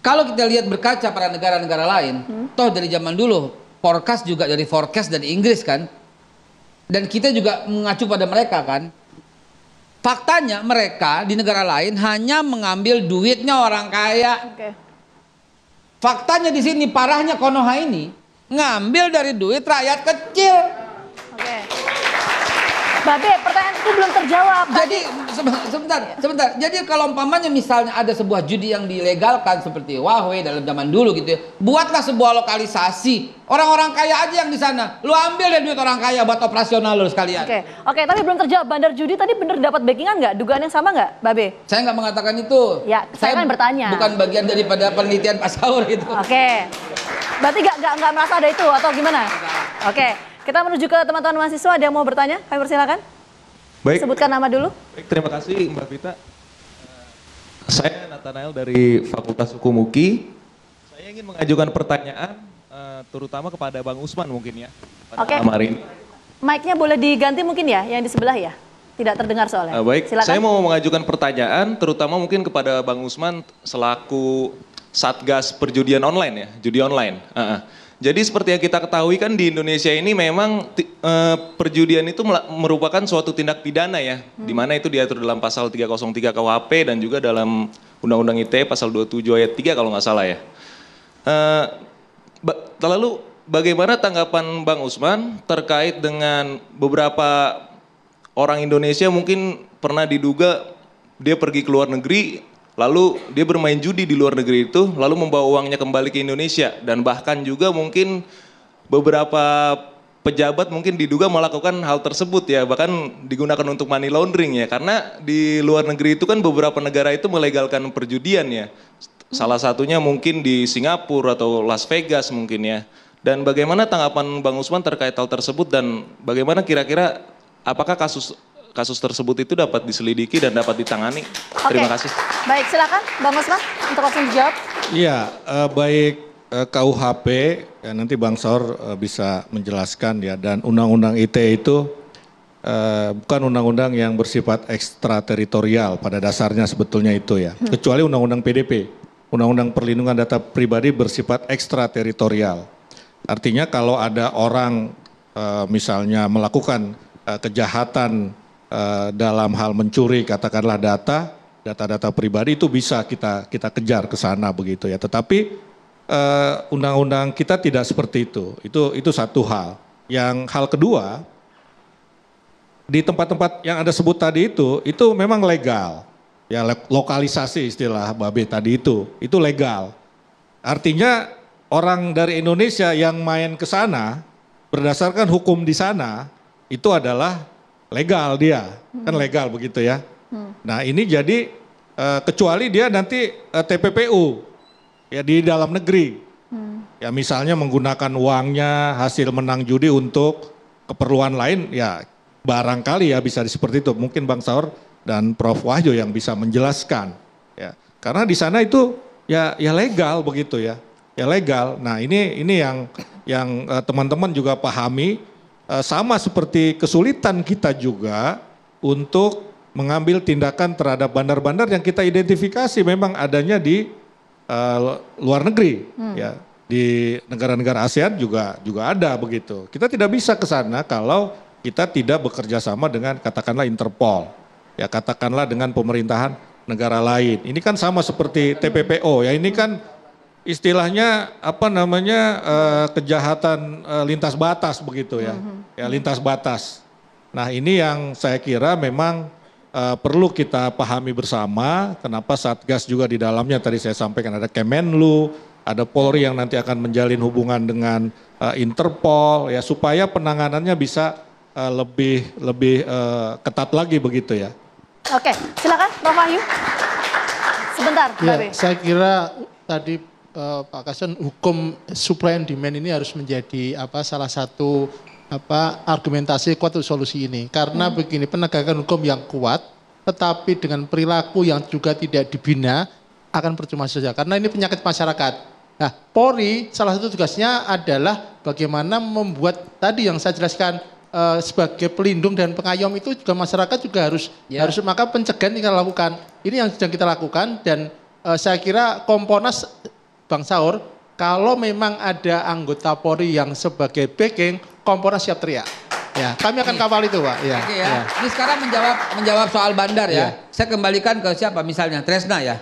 Kalau kita lihat berkaca pada negara-negara lain, hmm? toh dari zaman dulu forecast juga dari forecast dari Inggris kan. Dan kita juga mengacu pada mereka kan. Faktanya mereka di negara lain hanya mengambil duitnya orang kaya. Okay. Faktanya di sini parahnya Konoha ini ngambil dari duit rakyat kecil. Babe, pertanyaan itu belum terjawab. Jadi sebentar, sebentar. Jadi kalau umpamanya misalnya ada sebuah judi yang dilegalkan seperti Huawei dalam zaman dulu gitu ya, buatlah sebuah lokalisasi orang-orang kaya aja yang di sana. Lu ambil deh duit orang kaya buat operasional lu sekalian. Oke, okay. oke. Okay, tapi belum terjawab. Bandar judi tadi bener dapat backingan nggak? Dugaan yang sama nggak, Babe? Saya nggak mengatakan itu. Ya, saya, saya kan bertanya. Bukan bagian daripada penelitian Pak Saur itu. Oke. Okay. Berarti nggak nggak merasa ada itu atau gimana? Oke. Okay. Kita menuju ke teman-teman mahasiswa, ada yang mau bertanya? Kami persilakan. Baik. Sebutkan nama dulu. Baik, terima kasih Mbak Vita. Eh, saya Nathanael dari Fakultas Hukum UKI. Saya ingin mengajukan pertanyaan eh, terutama kepada Bang Usman mungkin ya. Oke. Okay. Kemarin. Mic-nya boleh diganti mungkin ya, yang di sebelah ya. Tidak terdengar soalnya. Eh, baik, Silakan. saya mau mengajukan pertanyaan terutama mungkin kepada Bang Usman selaku Satgas Perjudian Online ya, judi online. Uh -uh. Jadi seperti yang kita ketahui kan di Indonesia ini memang e, perjudian itu merupakan suatu tindak pidana ya, hmm. di mana itu diatur dalam pasal 303 KUHP dan juga dalam Undang-Undang ITE pasal 27 ayat 3 kalau nggak salah ya. Eh, lalu bagaimana tanggapan Bang Usman terkait dengan beberapa orang Indonesia mungkin pernah diduga dia pergi ke luar negeri Lalu dia bermain judi di luar negeri itu, lalu membawa uangnya kembali ke Indonesia dan bahkan juga mungkin beberapa pejabat mungkin diduga melakukan hal tersebut ya, bahkan digunakan untuk money laundering ya. Karena di luar negeri itu kan beberapa negara itu melegalkan perjudian ya. Salah satunya mungkin di Singapura atau Las Vegas mungkin ya. Dan bagaimana tanggapan Bang Usman terkait hal tersebut dan bagaimana kira-kira apakah kasus kasus tersebut itu dapat diselidiki dan dapat ditangani. Okay. Terima kasih. Baik, silakan Bang Usman untuk langsung jawab. Iya, uh, baik uh, eh, KUHP ya nanti Bang Saur uh, bisa menjelaskan ya dan undang-undang ITE itu Uh, bukan undang-undang yang bersifat ekstrateritorial pada dasarnya sebetulnya itu ya. Hmm. Kecuali undang-undang PDP, undang-undang perlindungan data pribadi bersifat ekstrateritorial. Artinya kalau ada orang misalnya melakukan kejahatan Eh, dalam hal mencuri katakanlah data, data-data pribadi itu bisa kita kita kejar ke sana begitu ya. Tetapi eh, undang-undang uh, kita tidak seperti itu. Itu itu satu hal. Yang hal kedua di tempat-tempat yang Anda sebut tadi itu itu memang legal. Ya lokalisasi istilah Babe tadi itu, itu legal. Artinya orang dari Indonesia yang main ke sana berdasarkan hukum di sana itu adalah legal dia, kan hmm. kan legal begitu ya. Hmm. Nah ini jadi uh, kecuali dia nanti uh, eh, TPPU ya di dalam negeri, hmm. ya misalnya menggunakan uangnya hasil menang judi untuk keperluan lain, ya barangkali ya bisa seperti itu. Mungkin Bang Saur dan Prof Wahyu yang bisa menjelaskan, ya karena di sana itu ya ya legal begitu ya, ya legal. Nah ini ini yang yang eh, teman-teman uh, juga pahami Eh, sama seperti kesulitan kita juga untuk mengambil tindakan terhadap bandar-bandar yang kita identifikasi memang adanya di uh, luar negeri hmm. ya di negara-negara ASEAN juga juga ada begitu. Kita tidak bisa ke sana kalau kita tidak bekerja sama dengan katakanlah Interpol. Ya katakanlah dengan pemerintahan negara lain. Ini kan sama seperti TPPO ya. Ini kan istilahnya apa namanya uh, kejahatan uh, lintas batas begitu ya. Mm-hmm. Ya lintas batas. Nah, ini yang saya kira memang uh, perlu kita pahami bersama kenapa Satgas juga di dalamnya tadi saya sampaikan ada Kemenlu, ada Polri yang nanti akan menjalin hubungan dengan uh, Interpol ya supaya penanganannya bisa uh, lebih lebih uh, ketat lagi begitu ya. Oke, silakan Prof Ayu. Sebentar, ya, Saya kira tadi eh, Pak Kasen hukum supply and demand ini harus menjadi apa salah satu apa argumentasi kuat untuk solusi ini karena hmm. begini penegakan hukum yang kuat tetapi dengan perilaku yang juga tidak dibina akan percuma saja karena ini penyakit masyarakat. Nah, Polri salah satu tugasnya adalah bagaimana membuat tadi yang saya jelaskan e, sebagai pelindung dan pengayom itu juga masyarakat juga harus ya. harus maka pencegahan kita lakukan. Ini yang sedang kita lakukan dan e, saya kira Komponas Bang Saur, kalau memang ada anggota Polri yang sebagai backing, Kompolnas siap teriak. Ya, kami akan kawal itu, Pak. Ya. Oke ya. ya. Ini sekarang menjawab menjawab soal bandar ya. ya. Saya kembalikan ke siapa misalnya? Tresna ya.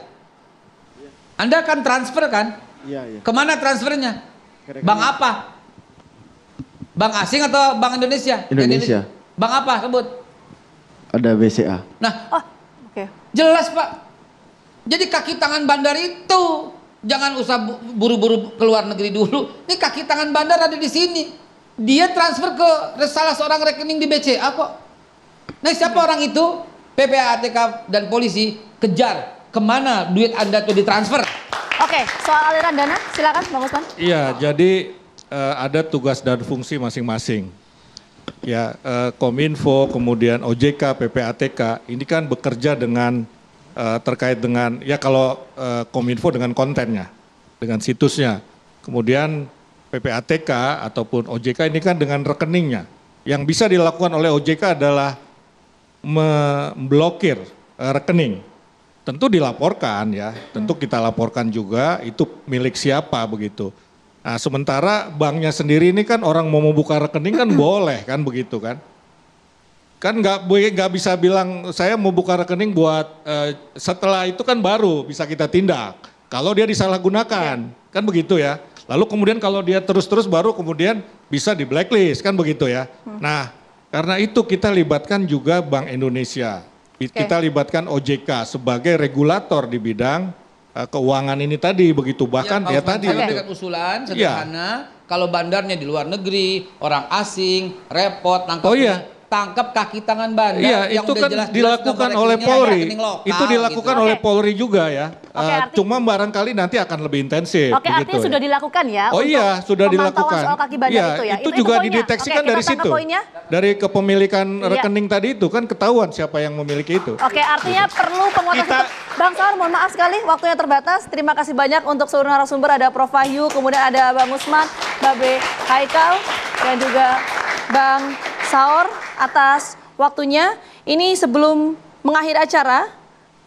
Anda kan transfer kan? Iya, iya. Kemana transfernya? Bang bank apa? Bank asing atau bank Indonesia? Ya, Indonesia. Bank apa sebut? Ada BCA. Nah, oh, oke. Okay. Jelas, Pak. Jadi kaki tangan bandar itu Jangan usah buru-buru keluar negeri dulu. Ini kaki tangan bandar ada di sini. Dia transfer ke salah seorang rekening di BCA kok. Nah siapa orang itu? PPATK dan polisi kejar kemana duit anda itu ditransfer. Oke, soal aliran dana silakan Bang Usman. Iya, jadi uh, ada tugas dan fungsi masing-masing. Ya, uh, Kominfo, kemudian OJK, PPATK, ini kan bekerja dengan Eh, terkait dengan ya kalau eh, Kominfo dengan kontennya, dengan situsnya. Kemudian PPATK ataupun OJK ini kan dengan rekeningnya. Yang bisa dilakukan oleh OJK adalah memblokir eh, rekening. Tentu dilaporkan ya, tentu kita laporkan juga itu milik siapa begitu. Nah, sementara banknya sendiri ini kan orang mau membuka rekening kan boleh kan begitu kan kan nggak nggak bisa bilang saya mau buka rekening buat uh, setelah itu kan baru bisa kita tindak kalau dia disalahgunakan ya. kan begitu ya lalu kemudian kalau dia terus-terus baru kemudian bisa di blacklist kan begitu ya hmm. nah karena itu kita libatkan juga Bank Indonesia okay. kita libatkan OJK sebagai regulator di bidang uh, keuangan ini tadi begitu iya, bahkan ya, ya tadi okay. usulan iya. sederhana ya. kalau bandarnya di luar negeri orang asing repot nangkap oh, iya tangkap kaki tangan bandar iya, yang itu kan jelas, dilakukan oleh Polri. itu dilakukan gitu. oleh Polri juga ya. Okay, uh, eh, cuma barangkali nanti akan lebih intensif. Oke, okay, artinya ya. sudah dilakukan ya. Oh iya, sudah dilakukan. Soal kaki bandar ya, itu ya. Itu, itu juga itu dideteksikan okay, dari situ. Poinnya. Dari kepemilikan iya. rekening tadi itu kan ketahuan siapa yang memiliki itu. Oke, okay, artinya perlu penguatan Kita... Bang Saur, mohon maaf sekali waktunya terbatas. Terima kasih banyak untuk seluruh narasumber ada Prof Ayu kemudian ada Bang Usman, Babe Haikal dan juga Bang Saur atas waktunya. Ini sebelum mengakhir acara,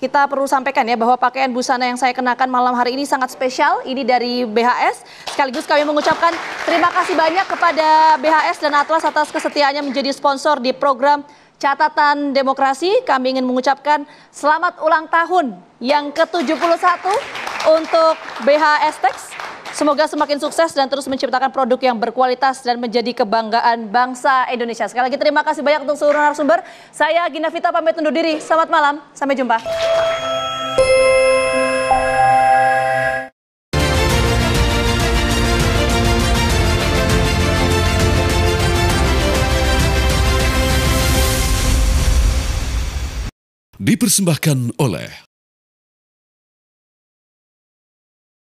kita perlu sampaikan ya bahwa pakaian busana yang saya kenakan malam hari ini sangat spesial. Ini dari BHS. Sekaligus kami mengucapkan terima kasih banyak kepada BHS dan Atlas atas kesetiaannya menjadi sponsor di program catatan demokrasi, kami ingin mengucapkan selamat ulang tahun yang ke-71 untuk BH Estex. Semoga semakin sukses dan terus menciptakan produk yang berkualitas dan menjadi kebanggaan bangsa Indonesia. Sekali lagi terima kasih banyak untuk seluruh narasumber. Saya Gina Vita pamit undur diri. Selamat malam. Sampai jumpa. Dipersembahkan oleh